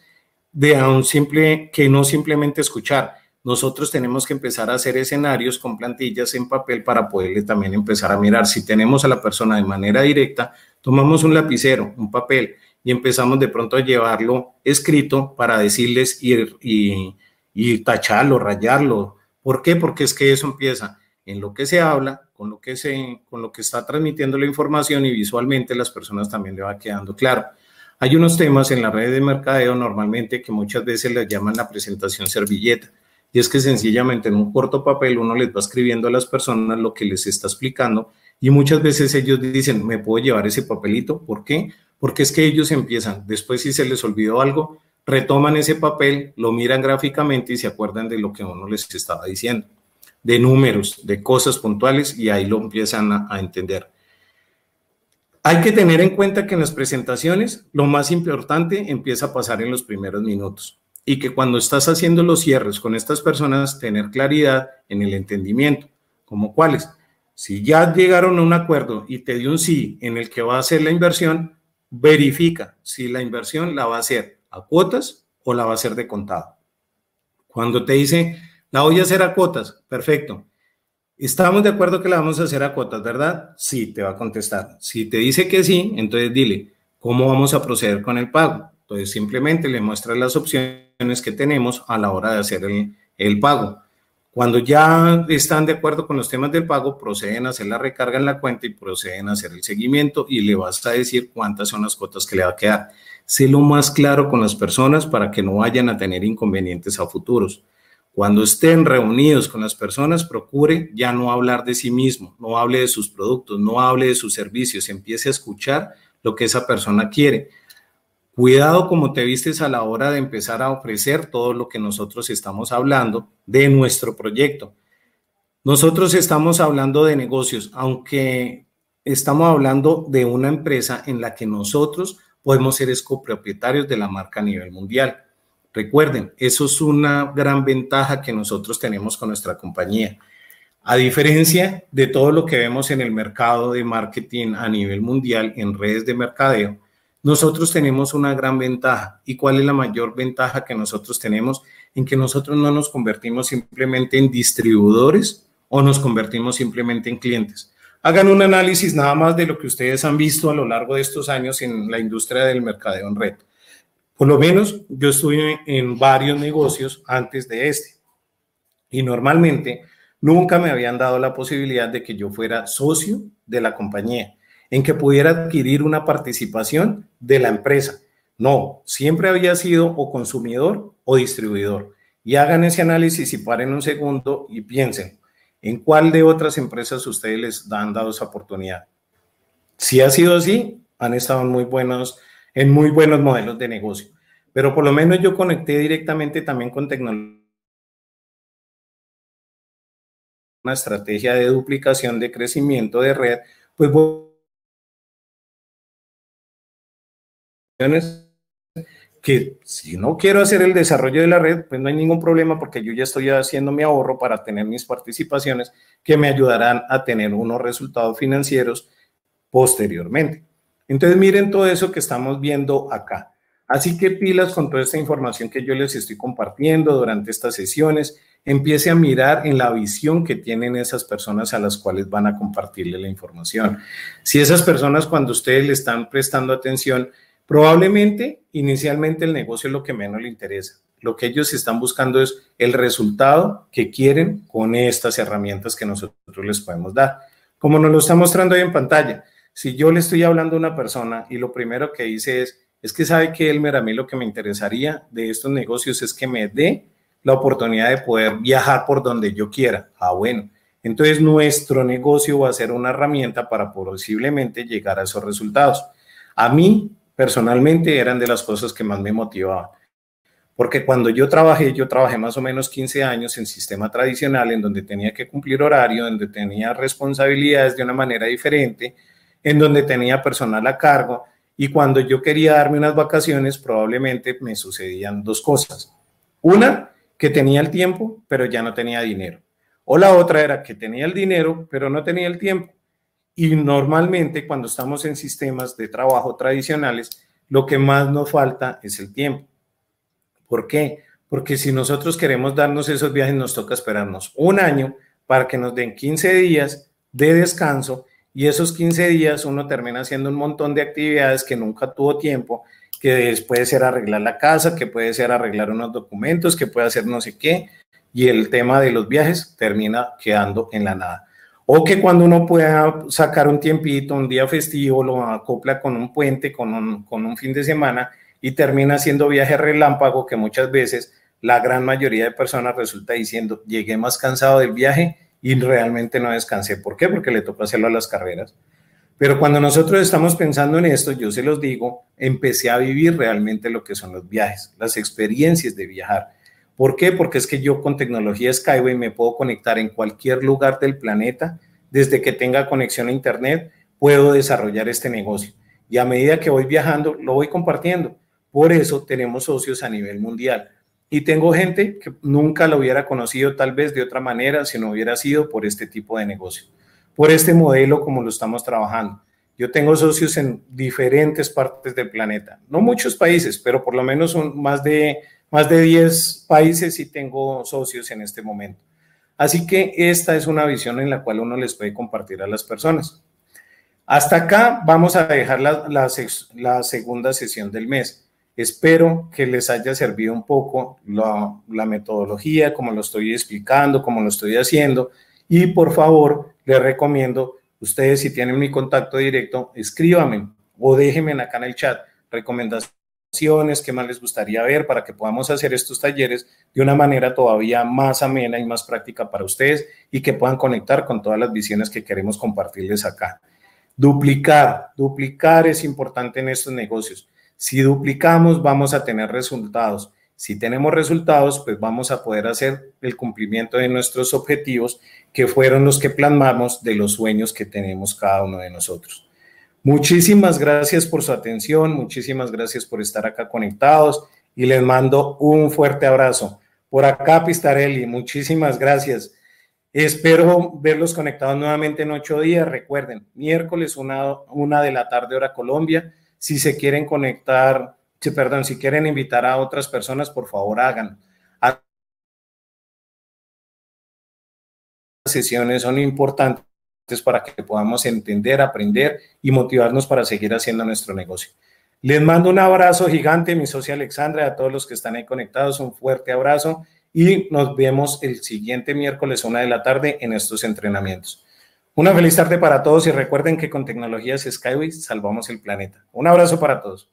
de simple, que no simplemente escuchar. Nosotros tenemos que empezar a hacer escenarios con plantillas en papel para poderle también empezar a mirar. Si tenemos a la persona de manera directa, tomamos un lapicero, un papel y empezamos de pronto a llevarlo escrito para decirles y, y, y tacharlo, rayarlo. ¿Por qué? Porque es que eso empieza en lo que se habla, con lo que, se, con lo que está transmitiendo la información y visualmente las personas también le va quedando claro. Hay unos temas en la red de mercadeo normalmente que muchas veces les llaman la presentación servilleta. Y es que sencillamente en un corto papel uno les va escribiendo a las personas lo que les está explicando y muchas veces ellos dicen, me puedo llevar ese papelito. ¿Por qué? Porque es que ellos empiezan, después si se les olvidó algo, retoman ese papel, lo miran gráficamente y se acuerdan de lo que uno les estaba diciendo, de números, de cosas puntuales y ahí lo empiezan a entender. Hay que tener en cuenta que en las presentaciones lo más importante empieza a pasar en los primeros minutos y que cuando estás haciendo los cierres con estas personas, tener claridad en el entendimiento, como cuáles. Si ya llegaron a un acuerdo y te dio un sí en el que va a hacer la inversión, verifica si la inversión la va a hacer a cuotas o la va a hacer de contado. Cuando te dice, la voy a hacer a cuotas, perfecto. Estamos de acuerdo que la vamos a hacer a cuotas, ¿verdad? Sí, te va a contestar. Si te dice que sí, entonces dile, ¿cómo vamos a proceder con el pago? Entonces simplemente le muestra las opciones que tenemos a la hora de hacer el, el pago. Cuando ya están de acuerdo con los temas del pago, proceden a hacer la recarga en la cuenta y proceden a hacer el seguimiento y le vas a decir cuántas son las cuotas que le va a quedar. Sé lo más claro con las personas para que no vayan a tener inconvenientes a futuros. Cuando estén reunidos con las personas, procure ya no hablar de sí mismo, no hable de sus productos, no hable de sus servicios, empiece a escuchar lo que esa persona quiere. Cuidado como te vistes a la hora de empezar a ofrecer todo lo que nosotros estamos hablando de nuestro proyecto. Nosotros estamos hablando de negocios, aunque estamos hablando de una empresa en la que nosotros podemos ser copropietarios de la marca a nivel mundial. Recuerden, eso es una gran ventaja que nosotros tenemos con nuestra compañía. A diferencia de todo lo que vemos en el mercado de marketing a nivel mundial en redes de mercadeo, nosotros tenemos una gran ventaja. ¿Y cuál es la mayor ventaja que nosotros tenemos? En que nosotros no nos convertimos simplemente en distribuidores o nos convertimos simplemente en clientes. Hagan un análisis nada más de lo que ustedes han visto a lo largo de estos años en la industria del mercadeo en red. Por lo menos yo estuve en varios negocios antes de este y normalmente nunca me habían dado la posibilidad de que yo fuera socio de la compañía, en que pudiera adquirir una participación de la empresa. No, siempre había sido o consumidor o distribuidor. Y hagan ese análisis y paren un segundo y piensen en cuál de otras empresas ustedes les han dado esa oportunidad. Si ha sido así, han estado muy buenos en muy buenos modelos de negocio. Pero por lo menos yo conecté directamente también con tecnología. Una estrategia de duplicación de crecimiento de red, pues que si no quiero hacer el desarrollo de la red, pues no hay ningún problema porque yo ya estoy haciendo mi ahorro para tener mis participaciones que me ayudarán a tener unos resultados financieros posteriormente. Entonces miren todo eso que estamos viendo acá. Así que pilas con toda esta información que yo les estoy compartiendo durante estas sesiones, empiece a mirar en la visión que tienen esas personas a las cuales van a compartirle la información. Si esas personas cuando ustedes le están prestando atención, probablemente inicialmente el negocio es lo que menos le interesa. Lo que ellos están buscando es el resultado que quieren con estas herramientas que nosotros les podemos dar. Como nos lo está mostrando ahí en pantalla, si yo le estoy hablando a una persona y lo primero que dice es, es que sabe que Elmer, a mí lo que me interesaría de estos negocios es que me dé la oportunidad de poder viajar por donde yo quiera. Ah, bueno. Entonces nuestro negocio va a ser una herramienta para posiblemente llegar a esos resultados. A mí personalmente eran de las cosas que más me motivaban. Porque cuando yo trabajé, yo trabajé más o menos 15 años en sistema tradicional, en donde tenía que cumplir horario, en donde tenía responsabilidades de una manera diferente, en donde tenía personal a cargo y cuando yo quería darme unas vacaciones probablemente me sucedían dos cosas. Una, que tenía el tiempo, pero ya no tenía dinero. O la otra era que tenía el dinero, pero no tenía el tiempo. Y normalmente cuando estamos en sistemas de trabajo tradicionales, lo que más nos falta es el tiempo. ¿Por qué? Porque si nosotros queremos darnos esos viajes, nos toca esperarnos un año para que nos den 15 días de descanso y esos 15 días uno termina haciendo un montón de actividades que nunca tuvo tiempo, que puede ser arreglar la casa, que puede ser arreglar unos documentos, que puede hacer no sé qué. Y el tema de los viajes termina quedando en la nada. O que cuando uno pueda sacar un tiempito, un día festivo, lo acopla con un puente, con un, con un fin de semana y termina haciendo viaje relámpago que muchas veces la gran mayoría de personas resulta diciendo, llegué más cansado del viaje y realmente no descansé. ¿Por qué? Porque le tocó hacerlo a las carreras. Pero cuando nosotros estamos pensando en esto, yo se los digo, empecé a vivir realmente lo que son los viajes, las experiencias de viajar. ¿Por qué? Porque es que yo con tecnología Skyway me puedo conectar en cualquier lugar del planeta, desde que tenga conexión a Internet, puedo desarrollar este negocio. Y a medida que voy viajando, lo voy compartiendo. Por eso tenemos socios a nivel mundial. Y tengo gente que nunca lo hubiera conocido tal vez de otra manera si no hubiera sido por este tipo de negocio, por este modelo como lo estamos trabajando. Yo tengo socios en diferentes partes del planeta, no muchos países, pero por lo menos son más de, más de 10 países y tengo socios en este momento. Así que esta es una visión en la cual uno les puede compartir a las personas. Hasta acá vamos a dejar la, la segunda sesión del mes. Espero que les haya servido un poco la, metodología, como lo estoy explicando, como lo estoy haciendo. Y por favor, les recomiendo, ustedes si tienen mi contacto directo, escríbanme o déjenme acá en el chat recomendaciones, qué más les gustaría ver para que podamos hacer estos talleres de una manera todavía más amena y más práctica para ustedes y que puedan conectar con todas las visiones que queremos compartirles acá. Duplicar, duplicar es importante en estos negocios si duplicamos, vamos a tener resultados. Si tenemos resultados, pues vamos a poder hacer el cumplimiento de nuestros objetivos, que fueron los que plasmamos de los sueños que tenemos cada uno de nosotros. Muchísimas gracias por su atención, muchísimas gracias por estar acá conectados y les mando un fuerte abrazo. Por acá, Pistarelli, muchísimas gracias. Espero verlos conectados nuevamente en ocho días. Recuerden, miércoles una, una de la tarde hora Colombia si se quieren conectar, si, perdón, si quieren invitar a otras personas, por favor hagan. Las sesiones son importantes para que podamos entender, aprender y motivarnos para seguir haciendo nuestro negocio. Les mando un abrazo gigante, mi socia Alexandra, a todos los que están ahí conectados, un fuerte abrazo y nos vemos el siguiente miércoles, una de la tarde, en estos entrenamientos. Una feliz tarde para todos y recuerden que con tecnologías Skyway salvamos el planeta. Un abrazo para todos.